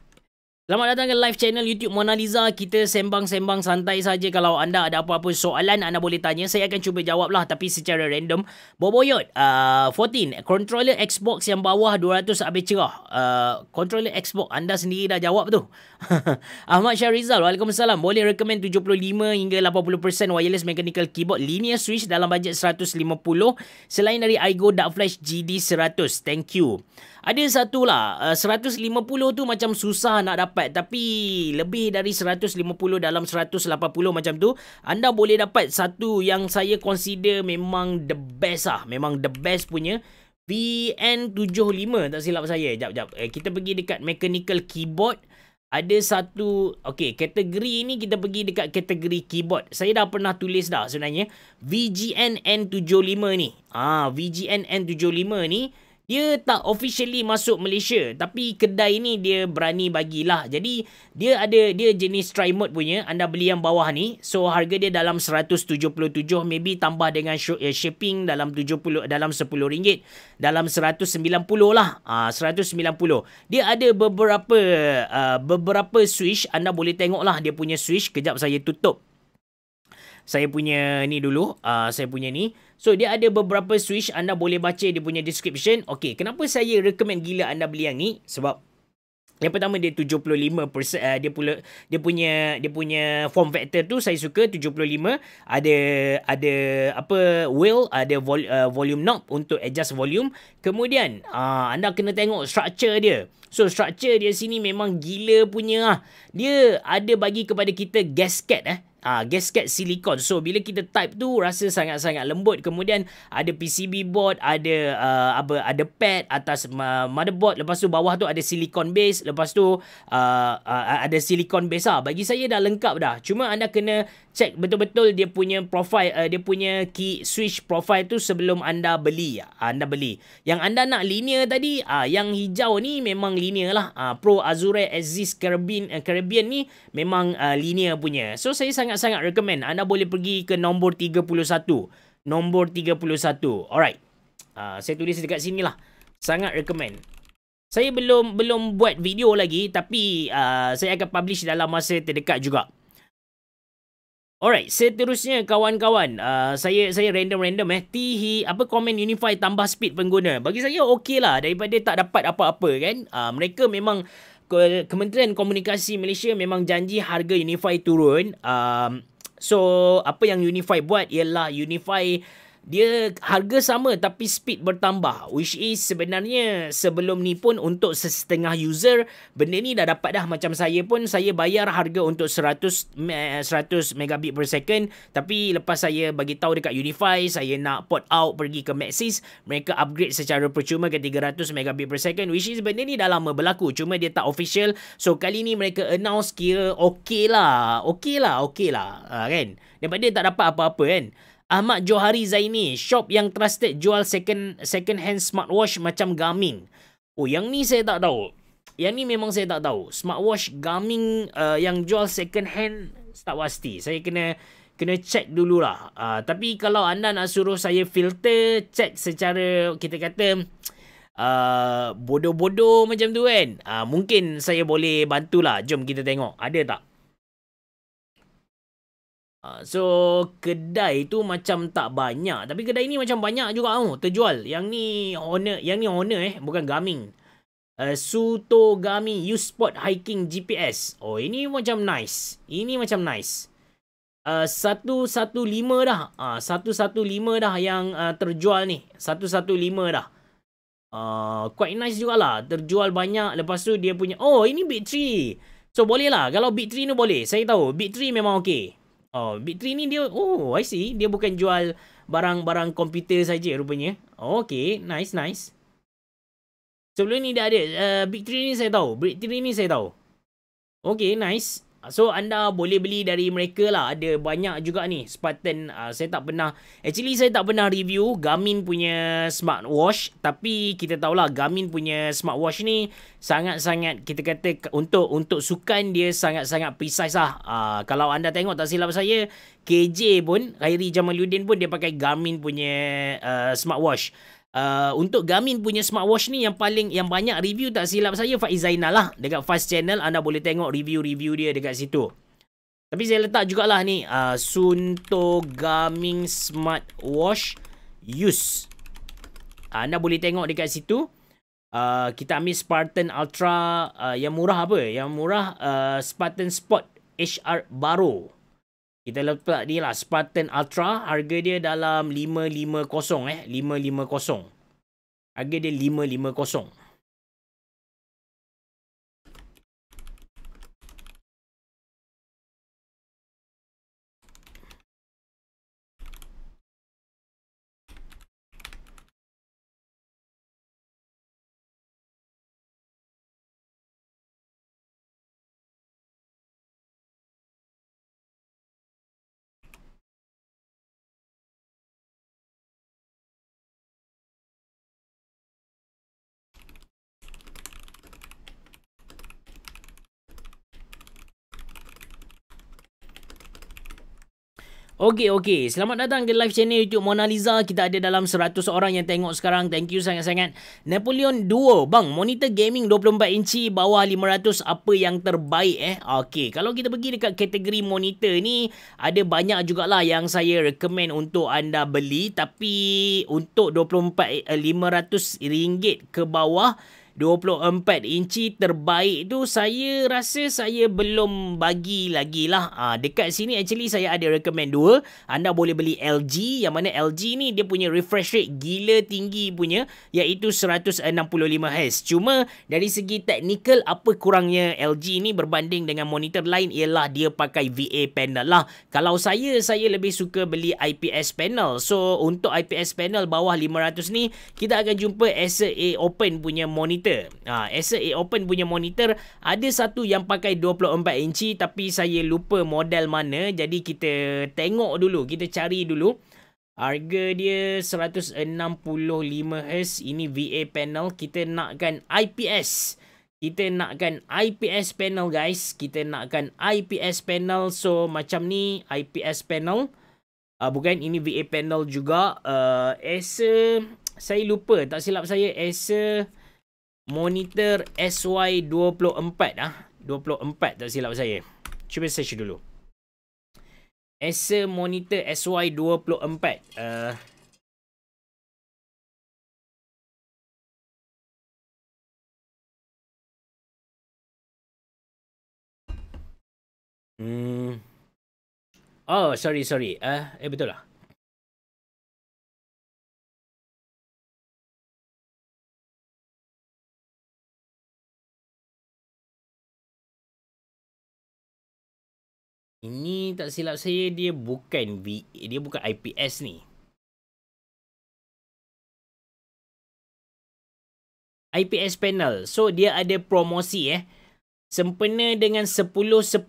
[SPEAKER 1] Selamat datang ke live channel YouTube Mona Lisa. Kita sembang-sembang santai saja. Kalau anda ada apa-apa soalan,
[SPEAKER 2] anda boleh tanya. Saya akan cuba jawablah. tapi secara random. Boboyot, uh, 14. Controller Xbox yang bawah 200 habis cerah. Uh, controller Xbox, anda sendiri dah jawab tu. Ahmad Syarizal, Waalaikumsalam. Boleh recommend 75 hingga 80% wireless mechanical keyboard linear switch dalam bajet 150 selain dari Igo Dark Flash GD100. Thank you. Ada satu lah, uh, 150 tu macam susah nak dapat tapi lebih dari 150 dalam 180 macam tu, anda boleh dapat satu yang saya consider memang the best lah. Memang the best punya. VN75 tak silap saya. Jap, jap. Eh, kita pergi dekat mechanical keyboard. Ada satu, okay, kategori ni kita pergi dekat kategori keyboard. Saya dah pernah tulis dah sebenarnya. VGN N75 ni. Ah, VGN N75 ni dia tak officially masuk Malaysia tapi kedai ni dia berani bagilah jadi dia ada dia jenis try mode punya anda beli yang bawah ni so harga dia dalam 177 maybe tambah dengan eh, shipping dalam 70 dalam 10 ringgit dalam 190 lah ah, uh, 190 dia ada beberapa uh, beberapa switch anda boleh tengok lah dia punya switch kejap saya tutup saya punya ni dulu. Uh, saya punya ni. So, dia ada beberapa switch. Anda boleh baca dia punya description. Okay, kenapa saya recommend gila anda beli yang ni? Sebab yang pertama dia 75% uh, dia pula dia punya dia punya form factor tu saya suka 75 ada ada apa wheel ada vol, uh, volume knob untuk adjust volume kemudian uh, anda kena tengok structure dia so structure dia sini memang gila punya lah. dia ada bagi kepada kita gasket eh ah uh, gasket silikon. So bila kita type tu rasa sangat-sangat lembut. Kemudian ada PCB board, ada uh, apa ada pad atas uh, motherboard, lepas tu bawah tu ada silikon base, lepas tu uh, uh, ada silikon base lah. Bagi saya dah lengkap dah. Cuma anda kena check betul-betul dia punya profile uh, dia punya key switch profile tu sebelum anda beli uh, anda beli yang anda nak linear tadi uh, yang hijau ni memang linear lah uh, Pro Azure Exis Caribbean uh, Caribbean ni memang uh, linear punya so saya sangat-sangat recommend anda boleh pergi ke nombor 31 nombor 31 alright uh, saya tulis dekat sini lah sangat recommend saya belum belum buat video lagi tapi uh, saya akan publish dalam masa terdekat juga. Alright, seterusnya kawan-kawan, uh, saya saya random-random eh. Tihi, apa komen Unify tambah speed pengguna? Bagi saya okey lah daripada tak dapat apa-apa kan. Uh, mereka memang, Kementerian Komunikasi Malaysia memang janji harga Unify turun. Um, so, apa yang Unify buat ialah Unify dia harga sama tapi speed bertambah which is sebenarnya sebelum ni pun untuk setengah user benda ni dah dapat dah macam saya pun saya bayar harga untuk 100 100 megabit per second tapi lepas saya bagi tahu dekat Unify saya nak port out pergi ke Maxis mereka upgrade secara percuma ke 300 megabit per second which is benda ni dah lama berlaku cuma dia tak official so kali ni mereka announce kira okey lah okey lah okey lah uh, kan daripada tak dapat apa-apa kan Ahmad Johari Zaini, shop yang trusted jual second second hand smartwatch macam Garmin. Oh, yang ni saya tak tahu. Yang ni memang saya tak tahu. Smartwatch Garmin uh, yang jual second hand tak pasti. Saya kena kena check dululah. Uh, tapi kalau anda nak suruh saya filter, check secara kita kata uh, bodoh-bodoh macam tu kan. Uh, mungkin saya boleh bantulah. Jom kita tengok. Ada tak? Ha, so kedai tu macam tak banyak tapi kedai ni macam banyak juga Oh terjual. Yang ni owner, yang ni owner eh bukan gaming. Uh, Suto Garmin Usport Hiking GPS. Oh ini macam nice. Ini macam nice. Uh, satu satu lima dah. Ha, satu satu lima dah yang uh, terjual ni. lima dah. Uh, quite nice jugalah terjual banyak lepas tu dia punya oh ini Bit 3. So boleh lah kalau Bit 3 ni boleh. Saya tahu Bit 3 memang okey. Oh, Big 3 ni dia oh, I see. Dia bukan jual barang-barang komputer saja rupanya. Oh, okay, nice nice. Sebelum ni dah ada uh, Big 3 ni saya tahu. Big 3 ni saya tahu. Okay, nice. Ah, so anda boleh beli dari mereka lah Ada banyak juga ni Spartan uh, ah, Saya tak pernah Actually saya tak pernah review Garmin punya smartwatch Tapi kita tahulah Garmin punya smartwatch ni Sangat-sangat Kita kata Untuk untuk sukan dia Sangat-sangat precise lah uh, Kalau anda tengok tak silap saya KJ pun Khairi Jamaluddin pun Dia pakai Garmin punya uh, smartwatch uh, untuk Garmin punya smartwatch ni yang paling yang banyak review tak silap saya Faiz Zainal lah dekat Fast Channel anda boleh tengok review-review dia dekat situ. Tapi saya letak jugalah ni uh, Sunto Garmin Smartwatch Use. Uh, anda boleh tengok dekat situ. Uh, kita ambil Spartan Ultra uh, yang murah apa? Yang murah uh, Spartan Sport HR baru. Kita letak ni lah Spartan Ultra. Harga dia dalam 550 eh. 550. Harga dia
[SPEAKER 1] 550. Okey, okey.
[SPEAKER 2] Selamat datang ke live channel YouTube Mona Lisa. Kita ada dalam 100 orang yang tengok sekarang. Thank you sangat-sangat. Napoleon Duo. Bang, monitor gaming 24 inci bawah 500. Apa yang terbaik eh? Okey, kalau kita pergi dekat kategori monitor ni, ada banyak jugalah yang saya recommend untuk anda beli. Tapi untuk 24 eh, 500 ringgit ke bawah, 24 inci terbaik tu saya rasa saya belum bagi lagi lah. Ha, dekat sini actually saya ada recommend dua. Anda boleh beli LG yang mana LG ni dia punya refresh rate gila tinggi punya iaitu 165Hz. Cuma dari segi teknikal apa kurangnya LG ni berbanding dengan monitor lain ialah dia pakai VA panel lah. Kalau saya, saya lebih suka beli IPS panel. So untuk IPS panel bawah 500 ni kita akan jumpa Acer Open punya monitor monitor. Ha, Acer A Open punya monitor ada satu yang pakai 24 inci tapi saya lupa model mana. Jadi kita tengok dulu, kita cari dulu. Harga dia 165Hz. Ini VA panel. Kita nakkan IPS. Kita nakkan IPS panel guys. Kita nakkan IPS panel. So macam ni IPS panel. Uh, bukan ini VA panel juga. Uh, ah, Acer. Saya lupa. Tak silap saya. Acer monitor SY24 ah. 24
[SPEAKER 1] tak silap saya. Cuba search dulu. Acer monitor SY24. Uh, Hmm. Oh, sorry, sorry. Uh, eh, betul lah. Ini tak silap saya dia bukan V dia bukan IPS ni. IPS panel. So dia ada promosi eh. Sempena dengan
[SPEAKER 2] 10.10,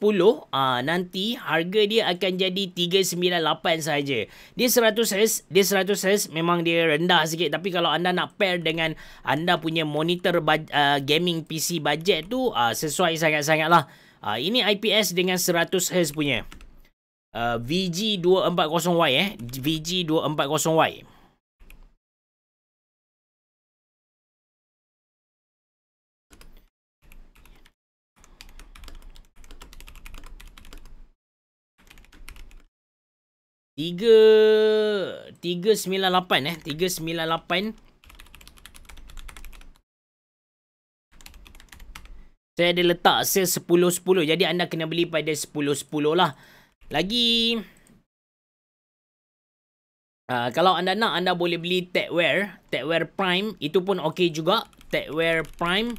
[SPEAKER 2] ah nanti harga dia akan jadi 398 saja. Dia 100Hz, dia 100Hz memang dia rendah sikit tapi kalau anda nak pair dengan anda punya monitor uh, gaming PC budget tu uh, sesuai sangat-sangatlah. -sangat Uh, ini IPS dengan 100Hz punya. Uh, ah, VG240Y eh.
[SPEAKER 1] VG240Y. Tiga...
[SPEAKER 2] Tiga sembilan lapan eh. Tiga sembilan lapan. Saya ada letak sale 10-10. Jadi anda kena beli pada 10-10 lah. Lagi. Uh, kalau anda nak anda boleh beli Techware. Techware Prime. Itu pun ok juga. Techware Prime.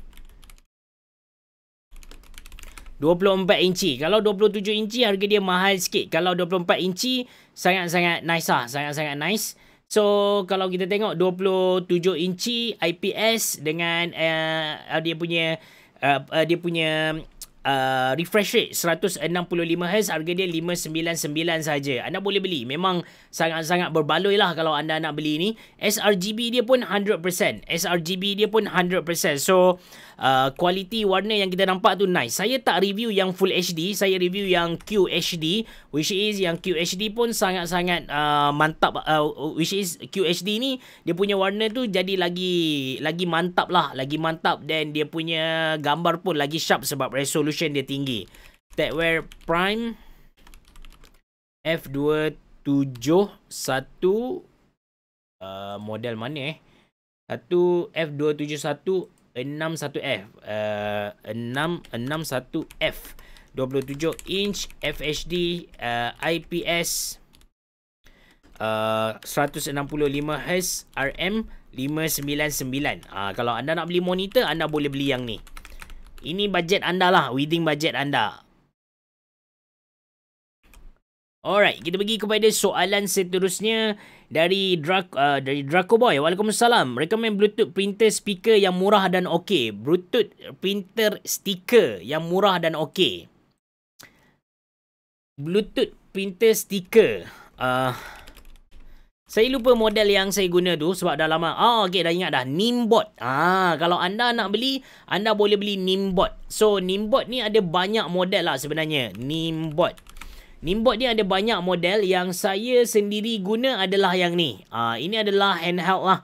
[SPEAKER 2] 24 inci. Kalau 27 inci harga dia mahal sikit. Kalau 24 inci sangat-sangat nice lah. Sangat-sangat nice. So, kalau kita tengok 27 inci IPS dengan uh, dia punya uh, uh, dia punya uh, refresh rate 165 Hz harga dia 599 saja. Anda boleh beli. Memang sangat-sangat berbaloi lah kalau anda nak beli ni. sRGB dia pun 100%. sRGB dia pun 100%. So, uh, kualiti uh, warna yang kita nampak tu nice. Saya tak review yang full HD, saya review yang QHD which is yang QHD pun sangat-sangat uh, mantap uh, which is QHD ni dia punya warna tu jadi lagi lagi mantap lah, lagi mantap dan dia punya gambar pun lagi sharp sebab resolusi resolution dia tinggi. That prime F271 uh, model mana eh? Satu F271 61F. Uh, 6, 61F. 27 inch FHD uh, IPS uh, 165 Hz RM 599. Ah uh, kalau anda nak beli monitor anda boleh beli yang ni. Ini budget anda lah. Within budget anda. Alright, kita pergi kepada soalan seterusnya dari Drak uh, dari Draco Boy. Waalaikumsalam. Recommend Bluetooth printer speaker yang murah dan okey. Bluetooth printer stiker yang murah dan okey. Bluetooth printer stiker. Uh, saya lupa model yang saya guna tu sebab dah lama. Ah, oh, okey dah ingat dah. Nimbot. Ah, kalau anda nak beli, anda boleh beli Nimbot. So, Nimbot ni ada banyak model lah sebenarnya. Nimbot. Nimbot ni ada banyak model yang saya sendiri guna adalah yang ni. Ah, ini adalah handheld lah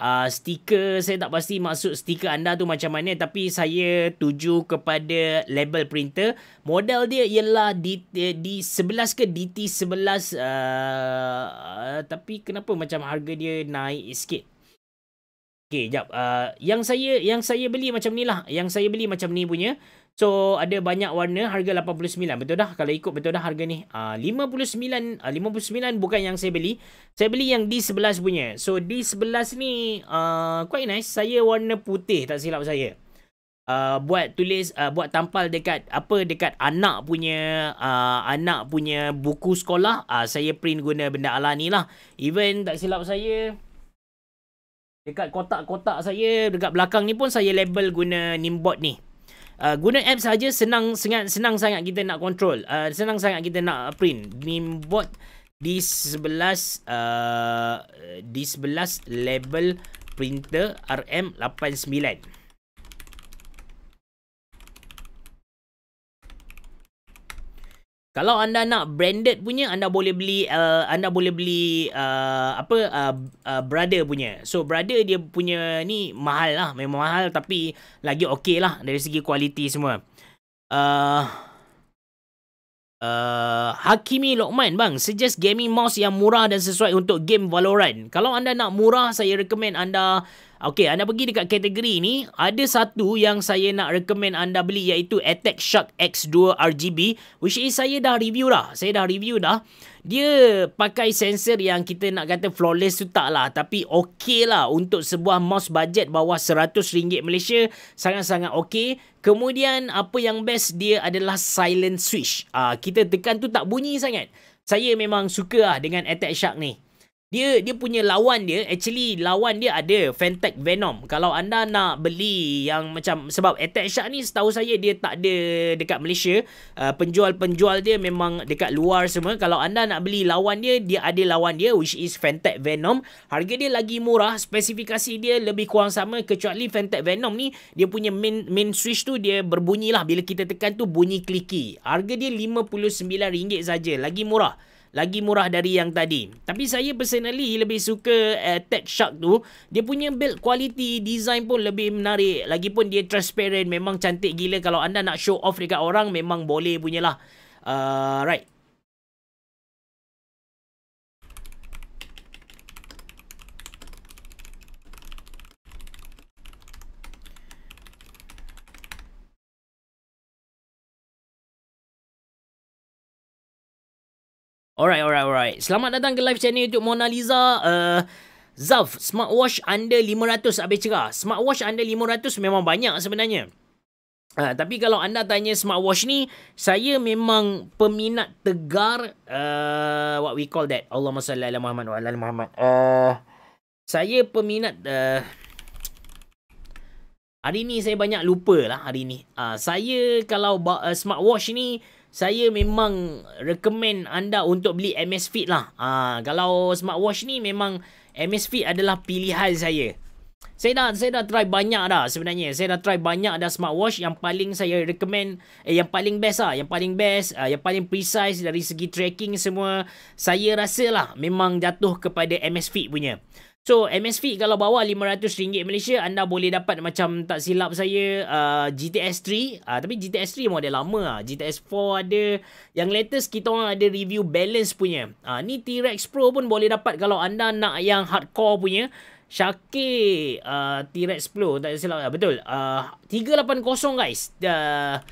[SPEAKER 2] uh, stiker saya tak pasti maksud stiker anda tu macam mana tapi saya tuju kepada label printer model dia ialah di di 11 ke DT 11 uh, uh, tapi kenapa macam harga dia naik sikit Okay, jap. Uh, yang saya yang saya beli macam ni lah. Yang saya beli macam ni punya. So ada banyak warna harga 89 betul dah kalau ikut betul dah harga ni. Ah uh, 59 uh, 59 bukan yang saya beli. Saya beli yang D11 punya. So D11 ni uh, quite nice. Saya warna putih tak silap saya. Uh, buat tulis uh, buat tampal dekat apa dekat anak punya uh, anak punya buku sekolah uh, saya print guna benda ala ni lah even tak silap saya dekat kotak-kotak saya dekat belakang ni pun saya label guna nimbot ni Uh, guna app saja senang sangat senang sangat kita nak control. Uh, senang sangat kita nak print. Nimbot di sebelas uh, di sebelas label printer RM89. Kalau anda nak branded punya, anda boleh beli uh, anda boleh beli uh, apa uh, uh, brother punya. So brother dia punya ni mahal lah, memang mahal tapi lagi okay lah dari segi kualiti semua. Uh, uh, Hakimi Lokman bang, suggest gaming mouse yang murah dan sesuai untuk game Valorant. Kalau anda nak murah, saya recommend anda Okey, anda pergi dekat kategori ni, ada satu yang saya nak recommend anda beli iaitu Attack Shark X2 RGB, which is saya dah review dah. Saya dah review dah. Dia pakai sensor yang kita nak kata flawless tu tak lah. Tapi okey lah untuk sebuah mouse budget bawah RM100 Malaysia. Sangat-sangat okey. Kemudian apa yang best dia adalah silent switch. Uh, kita tekan tu tak bunyi sangat. Saya memang suka lah dengan Attack Shark ni dia dia punya lawan dia actually lawan dia ada Fantech Venom. Kalau anda nak beli yang macam sebab Attack Shark ni setahu saya dia tak ada dekat Malaysia. Uh, penjual-penjual uh, dia memang dekat luar semua. Kalau anda nak beli lawan dia, dia ada lawan dia which is Fantech Venom. Harga dia lagi murah, spesifikasi dia lebih kurang sama kecuali Fantech Venom ni dia punya main main switch tu dia berbunyilah bila kita tekan tu bunyi clicky. Harga dia RM59 saja, lagi murah lagi murah dari yang tadi. Tapi saya personally lebih suka uh, eh, Tech Shark tu. Dia punya build quality, design pun lebih menarik. Lagipun dia transparent, memang cantik gila. Kalau anda nak show off dekat orang, memang boleh punyalah. Uh, right.
[SPEAKER 1] Alright, alright, alright. Selamat datang ke live channel
[SPEAKER 2] YouTube Mona Lisa. Uh, Zaf, smartwatch under 500 habis cerah. Smartwatch under 500 memang banyak sebenarnya. Uh, tapi kalau anda tanya smartwatch ni, saya memang peminat tegar, uh, what we call that? Allah salli ala Muhammad wa ala Muhammad. Uh, saya peminat, uh, hari ni saya banyak lupa lah hari ni. Uh, saya kalau uh, smartwatch ni, saya memang recommend anda untuk beli MS Fit lah. Ha, kalau smartwatch ni memang MS Fit adalah pilihan saya. Saya dah saya dah try banyak dah sebenarnya. Saya dah try banyak dah smartwatch yang paling saya recommend eh yang paling best lah, yang paling best, uh, yang paling precise dari segi tracking semua. Saya rasa lah memang jatuh kepada MS Fit punya. So MS Fit kalau bawa RM500 Malaysia anda boleh dapat macam tak silap saya uh, GTS 3 uh, tapi GTS 3 model lama lah. GTS 4 ada yang latest kita orang ada review balance punya. Uh, ni T-Rex Pro pun boleh dapat kalau anda nak yang hardcore punya. Syakir uh, T-Rex Pro tak silap lah. betul. Uh, ah, 380 guys. Uh,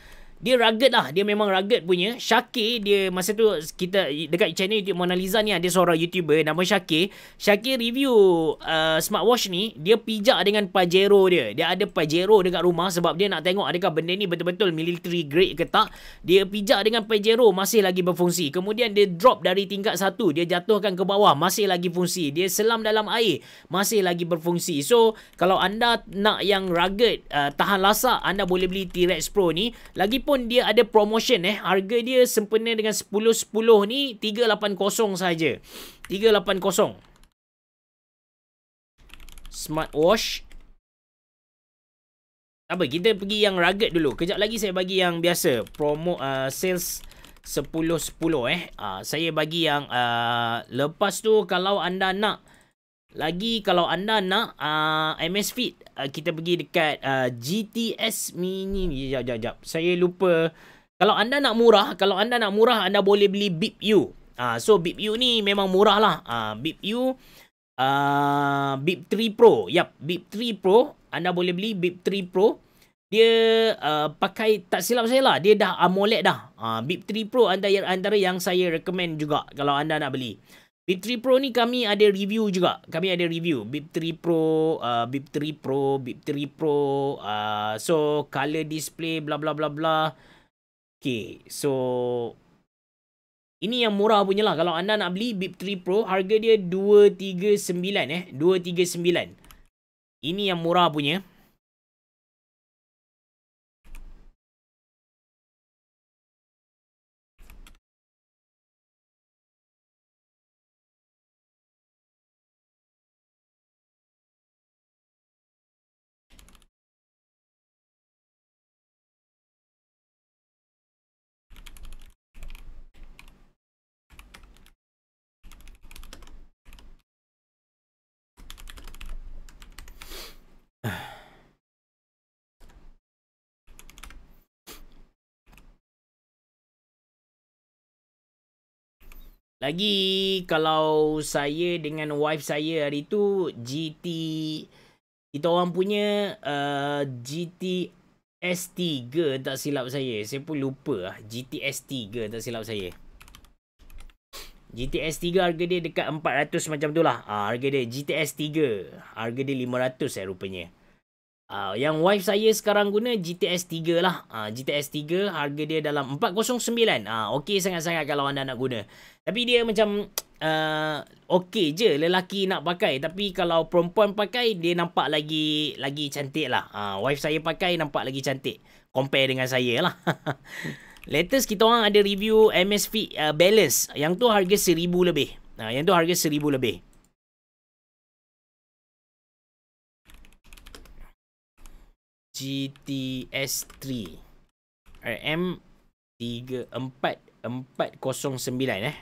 [SPEAKER 2] dia rugged lah dia memang rugged punya Syakir dia masa tu kita dekat channel YouTube Mona Lisa ni ada seorang YouTuber nama Syakir Syakir review uh, smartwatch ni dia pijak dengan Pajero dia dia ada Pajero dekat rumah sebab dia nak tengok adakah benda ni betul-betul military grade ke tak dia pijak dengan Pajero masih lagi berfungsi kemudian dia drop dari tingkat satu dia jatuhkan ke bawah masih lagi fungsi dia selam dalam air masih lagi berfungsi so kalau anda nak yang rugged uh, tahan lasak anda boleh beli T-Rex Pro ni lagi pun walaupun dia ada promotion eh harga dia sempena dengan 10-10 ni 380 saja
[SPEAKER 1] 380 smartwatch tak apa kita pergi yang rugged dulu kejap lagi saya bagi yang biasa promo uh,
[SPEAKER 2] sales 10-10 eh uh, saya bagi yang uh, lepas tu kalau anda nak lagi kalau anda nak uh, ah, MS Fit, uh, kita pergi dekat uh, ah, GTS Mini. Sekejap, sekejap, Saya lupa. Kalau anda nak murah, kalau anda nak murah, anda boleh beli Bip U. Uh, so, Bip U ni memang murah lah. Uh, Bip U, uh, Bip 3 Pro. Yap, Bip 3 Pro. Anda boleh beli Bip 3 Pro. Dia uh, pakai, tak silap saya lah, dia dah AMOLED dah. Uh, Bip 3 Pro antara, antara yang saya recommend juga kalau anda nak beli. Bip 3 Pro ni kami ada review juga. Kami ada review. Bip 3 Pro, uh, Bip 3 Pro, Bip 3 Pro. Uh, so, color display, bla bla bla bla. Okay, so... Ini yang murah punya lah. Kalau anda nak beli Bip 3 Pro, harga
[SPEAKER 1] dia 239 eh. 239. Ini yang murah punya. 239. Lagi kalau
[SPEAKER 2] saya dengan wife saya hari tu GT kita orang punya uh, GT S3 tak silap saya. Saya pun lupa lah. GT S3 tak silap saya. GT S3 harga dia dekat 400 macam tu lah. Ha, harga dia GT S3. Harga dia 500 saya eh, rupanya. Uh, yang wife saya sekarang guna GTS 3 lah. Uh, ah, GTS 3 harga dia dalam RM409. Uh, okay sangat-sangat kalau anda nak guna. Tapi dia macam uh, ah, okay je lelaki nak pakai. Tapi kalau perempuan pakai dia nampak lagi lagi cantik lah. Uh, wife saya pakai nampak lagi cantik. Compare dengan saya lah. Latest kita orang ada review MSV uh, Balance. Yang tu harga seribu lebih. Uh, yang tu harga seribu
[SPEAKER 1] lebih. GTS3 RM3409 eh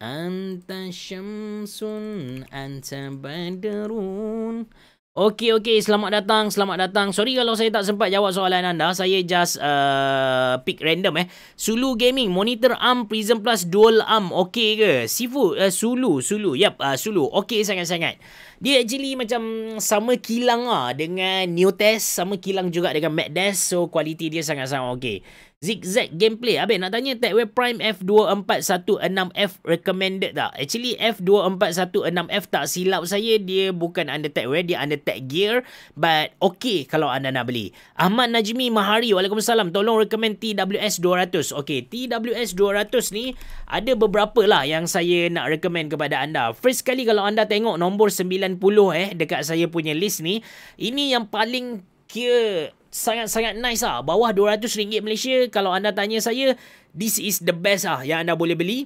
[SPEAKER 1] Anta syamsun anta badrun
[SPEAKER 2] Okey, okey. Selamat datang, selamat datang. Sorry kalau saya tak sempat jawab soalan anda. Saya just uh, pick random eh. Sulu Gaming, monitor arm Prism Plus dual arm. Okey ke? Sifu, uh, Sulu, Sulu. Yap, uh, Sulu. Okey sangat-sangat. Dia actually macam sama kilang lah dengan New Test. Sama kilang juga dengan Mac Desk. So, kualiti dia sangat-sangat okey zigzag gameplay. Abik nak tanya Techwear Prime F2416F recommended tak? Actually F2416F tak silap saya dia bukan under Techwear, dia under Tech Gear but okay kalau anda nak beli. Ahmad Najmi Mahari, Waalaikumsalam. Tolong recommend TWS 200. Okay, TWS 200 ni ada beberapa lah yang saya nak recommend kepada anda. First kali kalau anda tengok nombor 90 eh dekat saya punya list ni, ini yang paling kira sangat-sangat nice ah bawah RM200 Malaysia kalau anda tanya saya this is the best ah yang anda boleh beli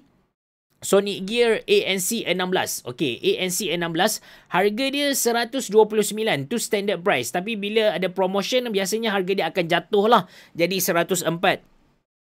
[SPEAKER 2] Sony Gear ANC N16 Okay, ANC N16 Harga dia RM129 Itu standard price Tapi bila ada promotion Biasanya harga dia akan jatuh lah Jadi RM104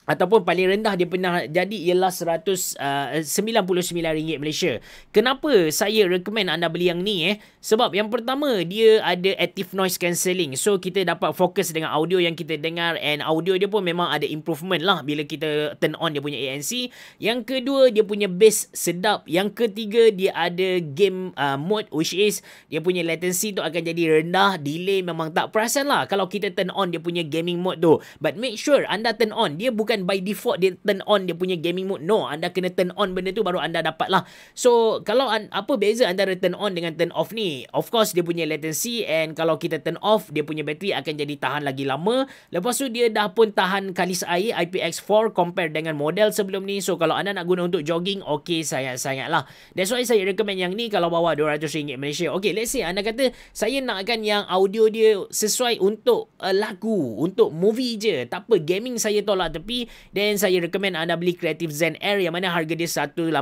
[SPEAKER 2] ataupun paling rendah dia pernah jadi ialah 199 uh, ringgit Malaysia. Kenapa saya recommend anda beli yang ni eh? Sebab yang pertama dia ada active noise cancelling. So kita dapat fokus dengan audio yang kita dengar and audio dia pun memang ada improvement lah bila kita turn on dia punya ANC. Yang kedua dia punya bass sedap. Yang ketiga dia ada game uh, mode which is dia punya latency tu akan jadi rendah, delay memang tak perasan lah kalau kita turn on dia punya gaming mode tu. But make sure anda turn on dia bukan bukan by default dia turn on dia punya gaming mode. No, anda kena turn on benda tu baru anda dapat lah. So, kalau an, apa beza antara turn on dengan turn off ni? Of course, dia punya latency and kalau kita turn off, dia punya bateri akan jadi tahan lagi lama. Lepas tu, dia dah pun tahan kalis air IPX4 compare dengan model sebelum ni. So, kalau anda nak guna untuk jogging, okay sayang-sayang lah. That's why saya recommend yang ni kalau bawa RM200 Malaysia. Okay, let's say anda kata saya nakkan yang audio dia sesuai untuk uh, lagu, untuk movie je. Tak apa, gaming saya tolak tepi Then saya recommend anda beli Creative Zen Air yang mana harga dia 189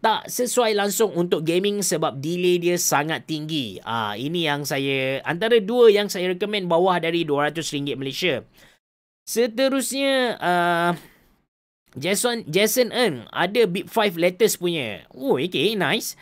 [SPEAKER 2] tak sesuai langsung untuk gaming sebab delay dia sangat tinggi. Ah ini yang saya antara dua yang saya recommend bawah dari RM200 Malaysia. Seterusnya uh, Jason Jason Ng ada Bip 5 latest punya. Oh okay nice.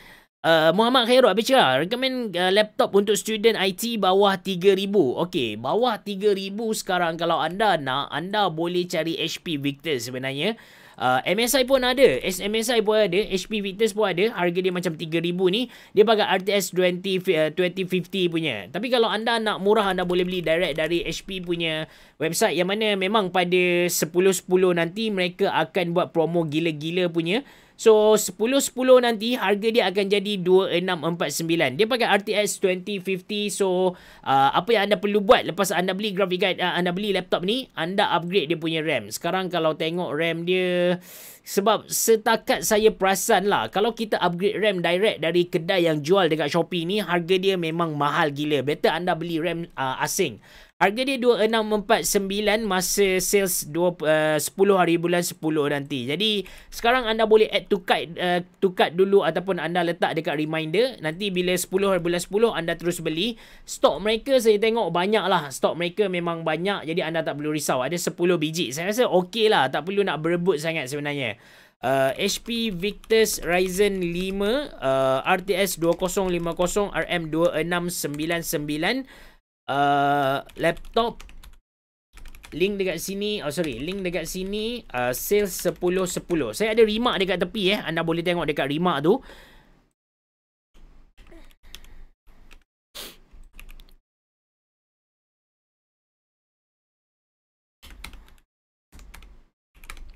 [SPEAKER 2] Uh, Muhammad Khairul Abisha recommend uh, laptop untuk student IT bawah 3000. okay? bawah 3000 sekarang kalau anda nak anda boleh cari HP Victor sebenarnya. Uh, MSI pun ada, SMSI pun ada, HP Victus pun ada. Harga dia macam 3000 ni. Dia pakai RTS 20 uh, 2050 punya. Tapi kalau anda nak murah anda boleh beli direct dari HP punya website yang mana memang pada 10 10 nanti mereka akan buat promo gila-gila punya. So 10.10 nanti harga dia akan jadi 2649. Dia pakai RTX 2050. So uh, apa yang anda perlu buat lepas anda beli graphic card, uh, anda beli laptop ni, anda upgrade dia punya RAM. Sekarang kalau tengok RAM dia uh, sebab setakat saya perasan lah, kalau kita upgrade RAM direct dari kedai yang jual dekat Shopee ni, harga dia memang mahal gila. Better anda beli RAM uh, asing. Harga dia RM2649 masa sales 2, uh, 10 hari bulan 10 nanti. Jadi sekarang anda boleh add to cart, uh, to cart dulu ataupun anda letak dekat reminder. Nanti bila 10 hari bulan 10 anda terus beli. Stok mereka saya tengok banyak lah. Stok mereka memang banyak jadi anda tak perlu risau. Ada 10 biji. Saya rasa okey lah. Tak perlu nak berebut sangat sebenarnya. Uh, eh, HP Victus Ryzen 5 uh, RTS 2050 RM2699 uh, Laptop Link dekat sini Oh sorry Link dekat sini uh, Sales 10-10 Saya ada remark dekat
[SPEAKER 1] tepi eh Anda boleh tengok dekat remark tu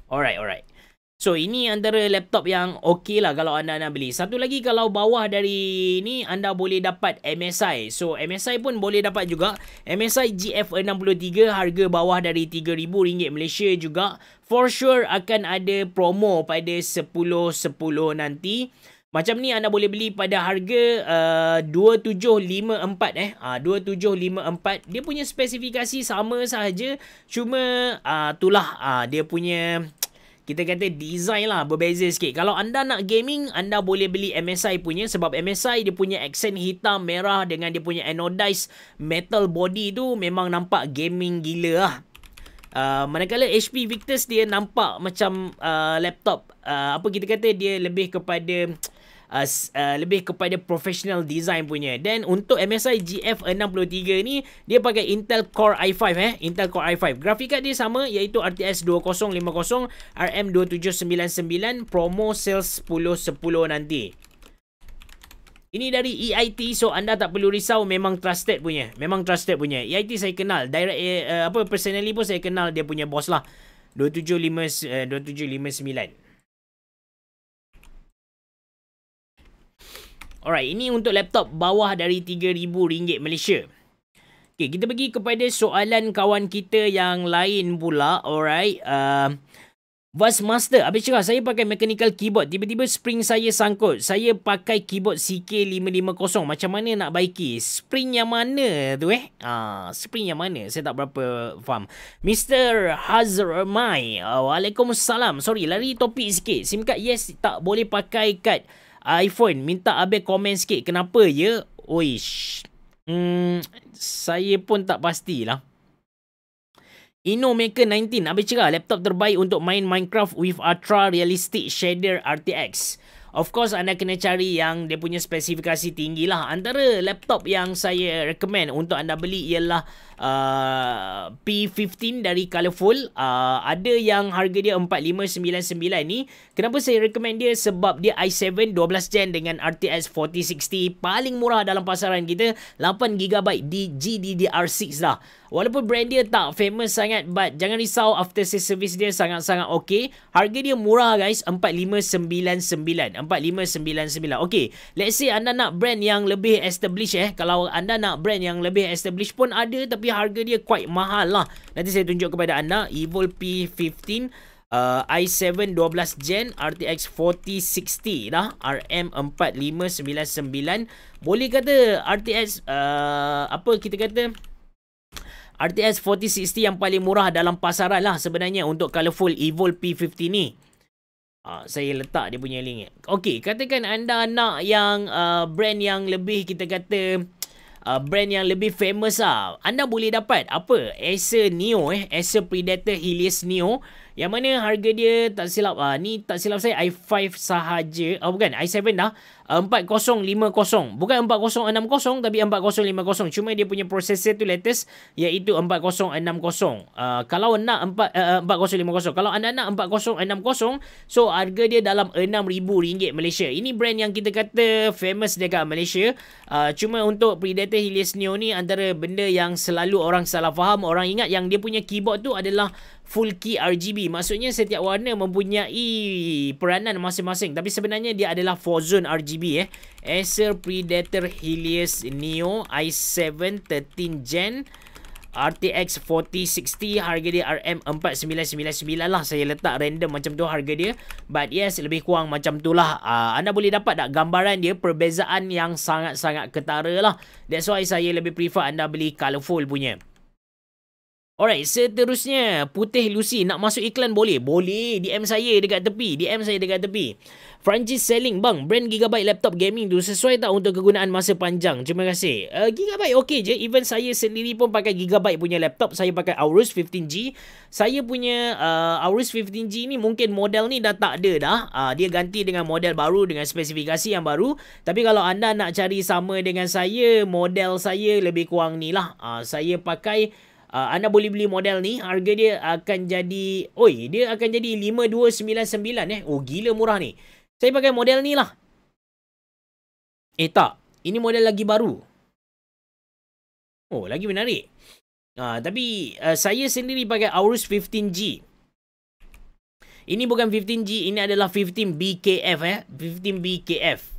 [SPEAKER 1] Alright, alright. So ini antara
[SPEAKER 2] laptop yang okey lah kalau anda nak beli. Satu lagi kalau bawah dari ni anda boleh dapat MSI. So MSI pun boleh dapat juga. MSI GF63 harga bawah dari RM3,000 Malaysia juga. For sure akan ada promo pada 10.10 .10 nanti. Macam ni anda boleh beli pada harga uh, 2754 eh. Ah, uh, 2754. Dia punya spesifikasi sama sahaja. Cuma uh, itulah uh, dia punya kita kata design lah berbeza sikit. Kalau anda nak gaming, anda boleh beli MSI punya sebab MSI dia punya aksen hitam merah dengan dia punya anodized metal body tu memang nampak gaming gila lah. Uh, manakala HP Victus dia nampak macam uh, laptop uh, apa kita kata dia lebih kepada uh, Uh, uh, lebih kepada professional design punya. Dan untuk MSI GF63 ni dia pakai Intel Core i5 eh, Intel Core i5. Grafik dia sama iaitu RTX 2050 RM2799 promo sale 10.10 nanti. Ini dari EIT so anda tak perlu risau memang trusted punya. Memang trusted punya. EIT saya kenal. Direct uh, apa personally pun saya kenal dia punya boss lah. 275 uh, 2759. Alright, ini untuk laptop bawah dari RM3,000 Malaysia. Okay, kita pergi kepada soalan kawan kita yang lain pula. Alright, uh, um, Vast Master, habis cakap saya pakai mechanical keyboard. Tiba-tiba spring saya sangkut. Saya pakai keyboard CK550. Macam mana nak baiki? Spring yang mana tu eh? Ah, uh, spring yang mana? Saya tak berapa faham. Mr. Hazramai, uh, Waalaikumsalam. Sorry, lari topik sikit. SIM card yes, tak boleh pakai kad. Card Ah, iPhone minta Abel komen sikit kenapa ya? Oish. Hmm, saya pun tak pastilah. InnoMaker 19, Abel cerah laptop terbaik untuk main Minecraft with ultra realistic shader RTX. Of course, anda kena cari yang dia punya spesifikasi tinggi lah. Antara laptop yang saya recommend untuk anda beli ialah uh, P15 dari Colorful. Uh, ada yang harga dia 4599 ni. Kenapa saya recommend dia? Sebab dia i7 12 gen dengan RTX 4060. Paling murah dalam pasaran kita. 8GB di GDDR6 lah. Walaupun brand dia tak famous sangat but jangan risau after sales service dia sangat-sangat okay. Harga dia murah guys 4599. 4599. Okay. Let's say anda nak brand yang lebih established eh. Kalau anda nak brand yang lebih established pun ada tapi tapi harga dia quite mahal lah. Nanti saya tunjuk kepada anda Evil P15 uh, i7 12 gen RTX 4060 dah RM4599 boleh kata RTX uh, apa kita kata RTX 4060 yang paling murah dalam pasaran lah sebenarnya untuk colorful Evil P50 ni. Uh, saya letak dia punya link. Okey, katakan anda nak yang uh, brand yang lebih kita kata uh, brand yang lebih famous lah. Anda boleh dapat apa? Acer Neo eh. Acer Predator Helios Neo. Yang mana harga dia tak silap ah ni tak silap saya i5 sahaja. Oh bukan i7 dah. 4050 ah, bukan 4060 tapi 4050 cuma dia punya processor tu latest iaitu 4060 uh, ah, kalau nak 4 uh, 4050 kalau anda nak 4060 so harga dia dalam 6000 ringgit Malaysia ini brand yang kita kata famous dekat Malaysia uh, cuma untuk Predator Helios Neo ni antara benda yang selalu orang salah faham orang ingat yang dia punya keyboard tu adalah full key RGB. Maksudnya setiap warna mempunyai peranan masing-masing. Tapi sebenarnya dia adalah 4 zone RGB eh. Acer Predator Helios Neo i7 13 Gen RTX 4060 harga dia RM4999 lah saya letak random macam tu harga dia but yes lebih kurang macam tu lah uh, anda boleh dapat tak gambaran dia perbezaan yang sangat-sangat ketara lah that's why saya lebih prefer anda beli colourful punya Alright, seterusnya Putih Lucy nak masuk iklan boleh? Boleh. DM saya dekat tepi. DM saya dekat tepi. Francis Selling bang, brand Gigabyte laptop gaming tu sesuai tak untuk kegunaan masa panjang? Terima kasih. Uh, Gigabyte okey je. Even saya sendiri pun pakai Gigabyte punya laptop. Saya pakai Aorus 15G. Saya punya uh, Aorus 15G ni mungkin model ni dah tak ada dah. Uh, dia ganti dengan model baru dengan spesifikasi yang baru. Tapi kalau anda nak cari sama dengan saya, model saya lebih kurang ni lah. Uh, saya pakai Uh, anda boleh beli model ni harga dia akan jadi oi dia akan jadi 5299 eh oh gila murah ni
[SPEAKER 1] saya pakai model ni lah eh tak ini model lagi baru oh lagi menarik uh, tapi uh, saya sendiri
[SPEAKER 2] pakai Aorus 15G ini bukan 15G ini adalah 15BKF eh 15BKF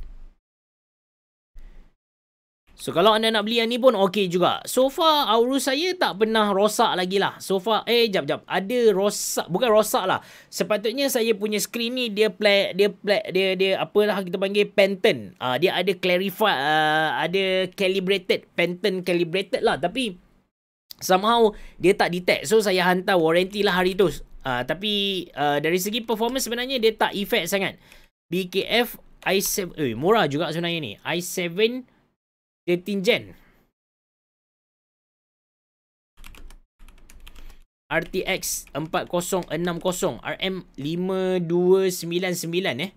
[SPEAKER 2] So kalau anda nak beli yang ni pun okey juga. So far Auru saya tak pernah rosak lagi lah. So far eh jap jap ada rosak bukan rosak lah. Sepatutnya saya punya screen ni dia play dia play dia dia apalah kita panggil pattern. Ah uh, dia ada clarify uh, ada calibrated pattern calibrated lah tapi somehow dia tak detect. So saya hantar warranty lah hari tu. Ah uh, tapi uh, dari segi performance sebenarnya dia tak effect sangat.
[SPEAKER 1] BKF i7 eh murah juga sebenarnya ni. i7 13 gen.
[SPEAKER 2] RTX 4060 RM5299 eh.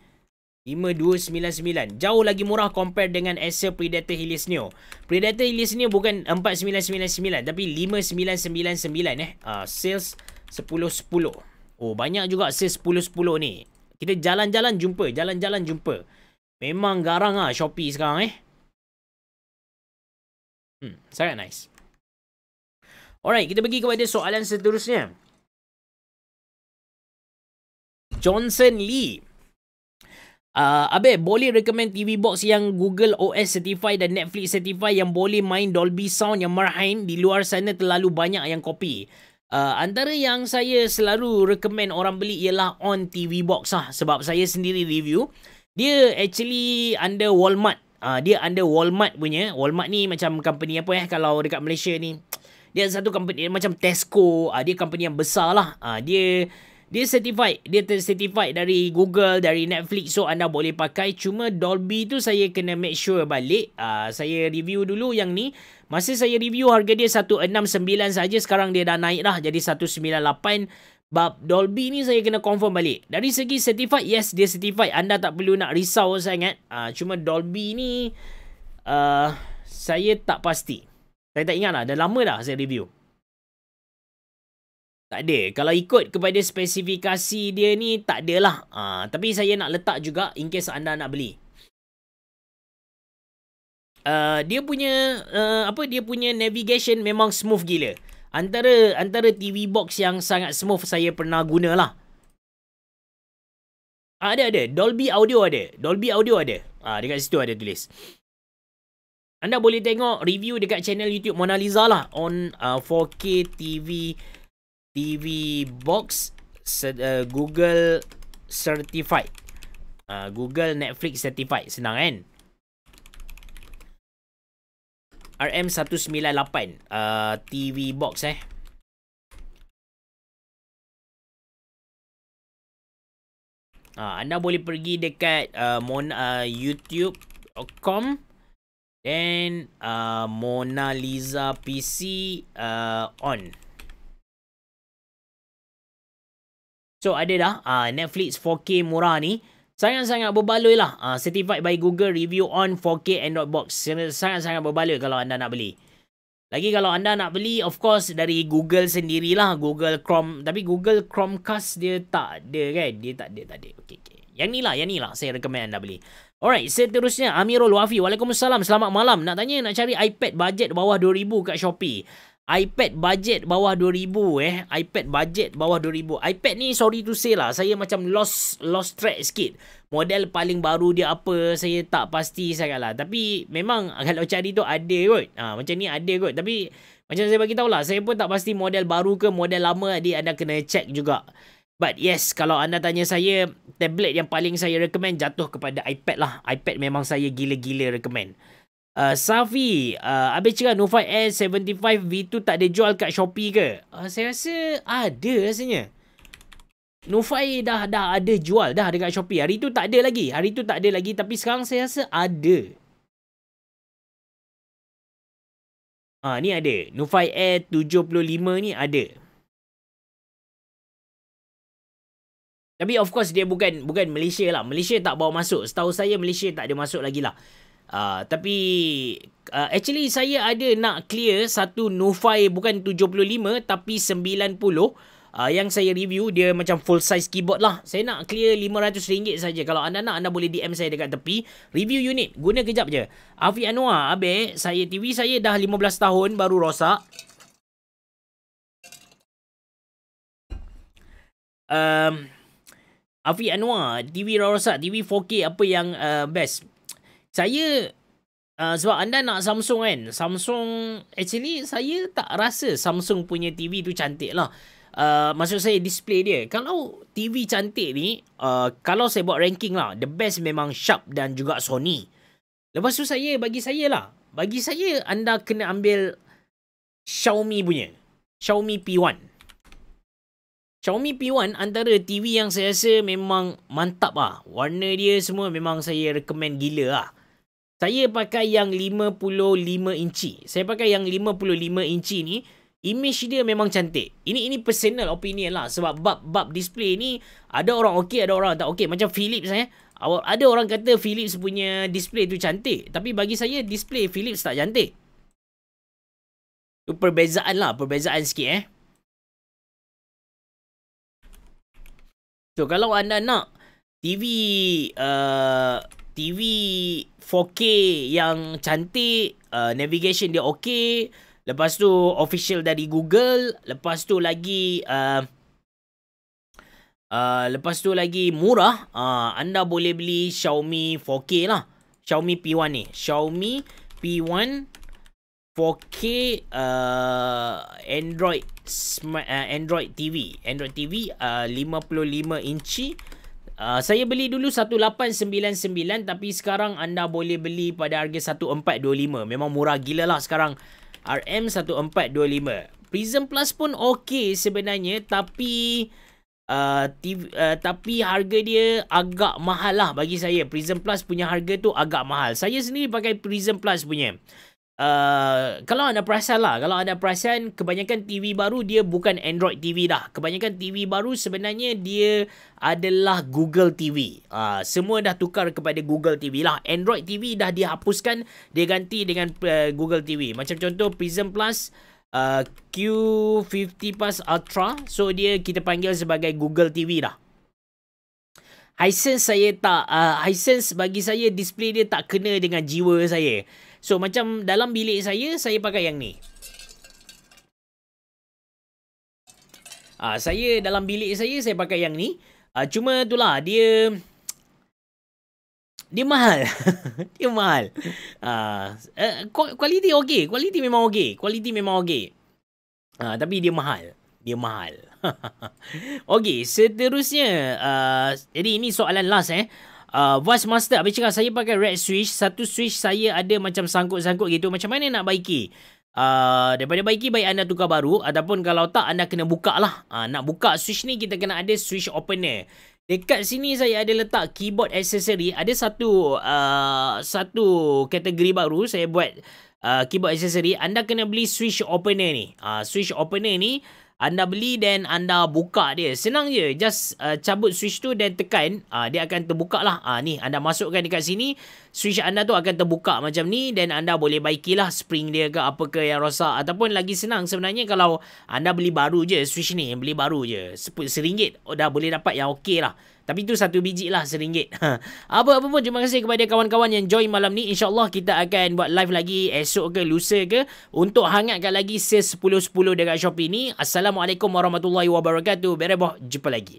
[SPEAKER 2] 5299. Jauh lagi murah compare dengan Acer Predator Helios Neo. Predator Helios Neo bukan 4999 tapi 5999 eh. Uh, sales 10-10. Oh, banyak juga sales 10-10 ni. Kita jalan-jalan jumpa. Jalan-jalan jumpa. Memang garang ah Shopee sekarang eh.
[SPEAKER 1] Hmm, sangat nice. Alright, kita pergi kepada soalan seterusnya. Johnson Lee.
[SPEAKER 2] Uh, ah, Abe, boleh recommend TV box yang Google OS certified dan Netflix certified yang boleh main Dolby Sound yang merahain di luar sana terlalu banyak yang copy. Uh, antara yang saya selalu recommend orang beli ialah On TV Box lah. Sebab saya sendiri review. Dia actually under Walmart uh, dia under Walmart punya. Walmart ni macam company apa eh kalau dekat Malaysia ni. Dia satu company macam Tesco, uh, dia company yang besar lah. Uh, dia dia certified, dia certified dari Google, dari Netflix so anda boleh pakai. Cuma Dolby tu saya kena make sure balik. Uh, saya review dulu yang ni. Masa saya review harga dia 169 saja sekarang dia dah naik dah jadi 198. Bab Dolby ni saya kena confirm balik. Dari segi certified, yes dia certified. Anda tak perlu nak risau sangat. Uh, cuma Dolby ni uh, saya tak pasti. Saya tak ingat lah. Dah lama dah saya review. Tak ada. Kalau ikut kepada spesifikasi dia ni tak adalah. Uh, tapi saya nak letak juga in case anda nak beli. Uh, dia punya uh, apa dia punya navigation memang smooth gila antara antara TV box yang sangat smooth saya pernah guna gunalah. Ah, ada ada Dolby Audio ada. Dolby Audio ada. Ah dekat situ ada tulis. Anda boleh tengok review dekat channel YouTube Mona Lisa lah on uh, ah, 4K TV TV box uh, Google certified. Uh, Google Netflix certified. Senang kan?
[SPEAKER 1] RM198 uh, TV box eh. Uh, anda boleh pergi dekat uh, uh, youtube.com then
[SPEAKER 2] uh, Mona Lisa PC uh, on. So ada dah uh, Netflix 4K murah ni. Sangat-sangat berbaloi lah. Uh, certified by Google review on 4K Android box. Sangat-sangat berbaloi kalau anda nak beli. Lagi kalau anda nak beli, of course dari Google sendirilah. Google Chrome. Tapi Google Chromecast dia tak ada kan? Dia tak ada, tak ada. Okay, okay. Yang ni lah, yang ni lah saya recommend anda beli. Alright, seterusnya Amirul Wafi. Waalaikumsalam, selamat malam. Nak tanya, nak cari iPad budget bawah 2000 kat Shopee iPad budget bawah 2000 eh iPad budget bawah 2000 iPad ni sorry to say lah saya macam lost lost track sikit model paling baru dia apa saya tak pasti sangat lah tapi memang kalau cari tu ada kot ha, macam ni ada kot tapi macam saya bagi tahu lah saya pun tak pasti model baru ke model lama jadi anda kena check juga But yes, kalau anda tanya saya, tablet yang paling saya recommend jatuh kepada iPad lah. iPad memang saya gila-gila recommend. Uh, Safi, uh, habis cakap Nova S75 V2 tak ada jual kat Shopee ke? Uh, saya rasa ada rasanya. Nova A dah, dah ada jual dah dekat Shopee. Hari tu tak ada
[SPEAKER 1] lagi. Hari tu tak ada lagi tapi sekarang saya rasa ada. Ah ni ada. Nova Air 75 ni ada. Tapi of course dia bukan bukan Malaysia lah. Malaysia
[SPEAKER 2] tak bawa masuk. Setahu saya Malaysia tak ada masuk lagi lah. Ah, tapi uh, actually saya ada nak clear satu Nufi bukan 75 tapi 90. Uh, ah, yang saya review dia macam full size keyboard lah. Saya nak clear RM500 saja. Kalau anda nak anda boleh DM saya dekat tepi. Review unit guna kejap je. Afi Anwar, abe saya TV saya dah 15 tahun baru rosak. Um, Afi Anwar, TV rosak, TV 4K apa yang uh, best? saya uh, sebab anda nak Samsung kan Samsung actually saya tak rasa Samsung punya TV tu cantik lah uh, maksud saya display dia kalau TV cantik ni uh, kalau saya buat ranking lah the best memang Sharp dan juga Sony lepas tu saya bagi saya lah bagi saya anda kena ambil Xiaomi punya Xiaomi P1 Xiaomi P1 antara TV yang saya rasa memang mantap ah. Warna dia semua memang saya recommend gila ah. Saya pakai yang 55 inci. Saya pakai yang 55 inci ni. Image dia memang cantik. Ini ini personal opinion lah. Sebab bab-bab display ni. Ada orang okey, ada orang tak okey. Macam Philips eh. Awal, ada orang kata Philips punya display tu cantik. Tapi bagi saya, display Philips tak cantik.
[SPEAKER 1] Itu perbezaan lah. Perbezaan sikit eh. So, kalau anda nak TV...
[SPEAKER 2] Uh, TV 4K yang cantik, uh, navigation dia okey. Lepas tu official dari Google, lepas tu lagi uh, uh, lepas tu lagi murah, uh, anda boleh beli Xiaomi 4K lah. Xiaomi P1 ni, Xiaomi P1 4K uh, Android smart uh, Android TV, Android TV uh, 55 inci Uh, saya beli dulu 1899 tapi sekarang anda boleh beli pada harga 1425. Memang murah gila lah sekarang. RM1425. Prism Plus pun okey sebenarnya tapi uh, ah, TV, uh, ah, tapi harga dia agak mahal lah bagi saya. Prism Plus punya harga tu agak mahal. Saya sendiri pakai Prism Plus punya. Uh, kalau anda perasan lah, kalau anda perasan kebanyakan TV baru dia bukan Android TV dah. Kebanyakan TV baru sebenarnya dia adalah Google TV. Uh, ah, semua dah tukar kepada Google TV lah. Android TV dah dihapuskan, dia ganti dengan uh, Google TV. Macam contoh Prism Plus uh, Q50 Plus Ultra. So dia kita panggil sebagai Google TV lah. Hisense saya tak, uh, Hisense bagi saya display dia tak kena dengan jiwa saya. So macam dalam bilik saya saya pakai yang ni. Ah saya dalam bilik saya saya pakai yang ni. Ah cuma tu lah dia dia mahal. dia mahal. Ah uh, eh, kualiti okey, kualiti memang okey, kualiti memang okey. Ah tapi dia mahal. Dia mahal. okey, seterusnya uh, jadi ini soalan last eh uh, Vice Master Habis cakap saya pakai red switch Satu switch saya ada macam sangkut-sangkut gitu Macam mana nak baiki uh, Daripada baiki baik anda tukar baru Ataupun kalau tak anda kena buka lah uh, Nak buka switch ni kita kena ada switch opener Dekat sini saya ada letak keyboard accessory Ada satu uh, Satu kategori baru Saya buat uh, keyboard accessory Anda kena beli switch opener ni uh, Switch opener ni anda beli dan anda buka dia. Senang je. Just uh, cabut switch tu dan tekan. Uh, dia akan terbuka lah. Uh, ni anda masukkan dekat sini. Switch anda tu akan terbuka macam ni. Dan anda boleh baikilah spring dia ke apa ke yang rosak. Ataupun lagi senang sebenarnya kalau anda beli baru je switch ni. Beli baru je. RM1. Oh, dah boleh dapat yang okey lah. Tapi tu satu biji lah seringgit. Ha. Apa-apa pun terima kasih kepada kawan-kawan yang join malam ni. InsyaAllah kita akan buat live lagi esok ke lusa ke. Untuk hangatkan lagi sales 10-10 dekat Shopee ni. Assalamualaikum warahmatullahi wabarakatuh. Bereboh, jumpa lagi.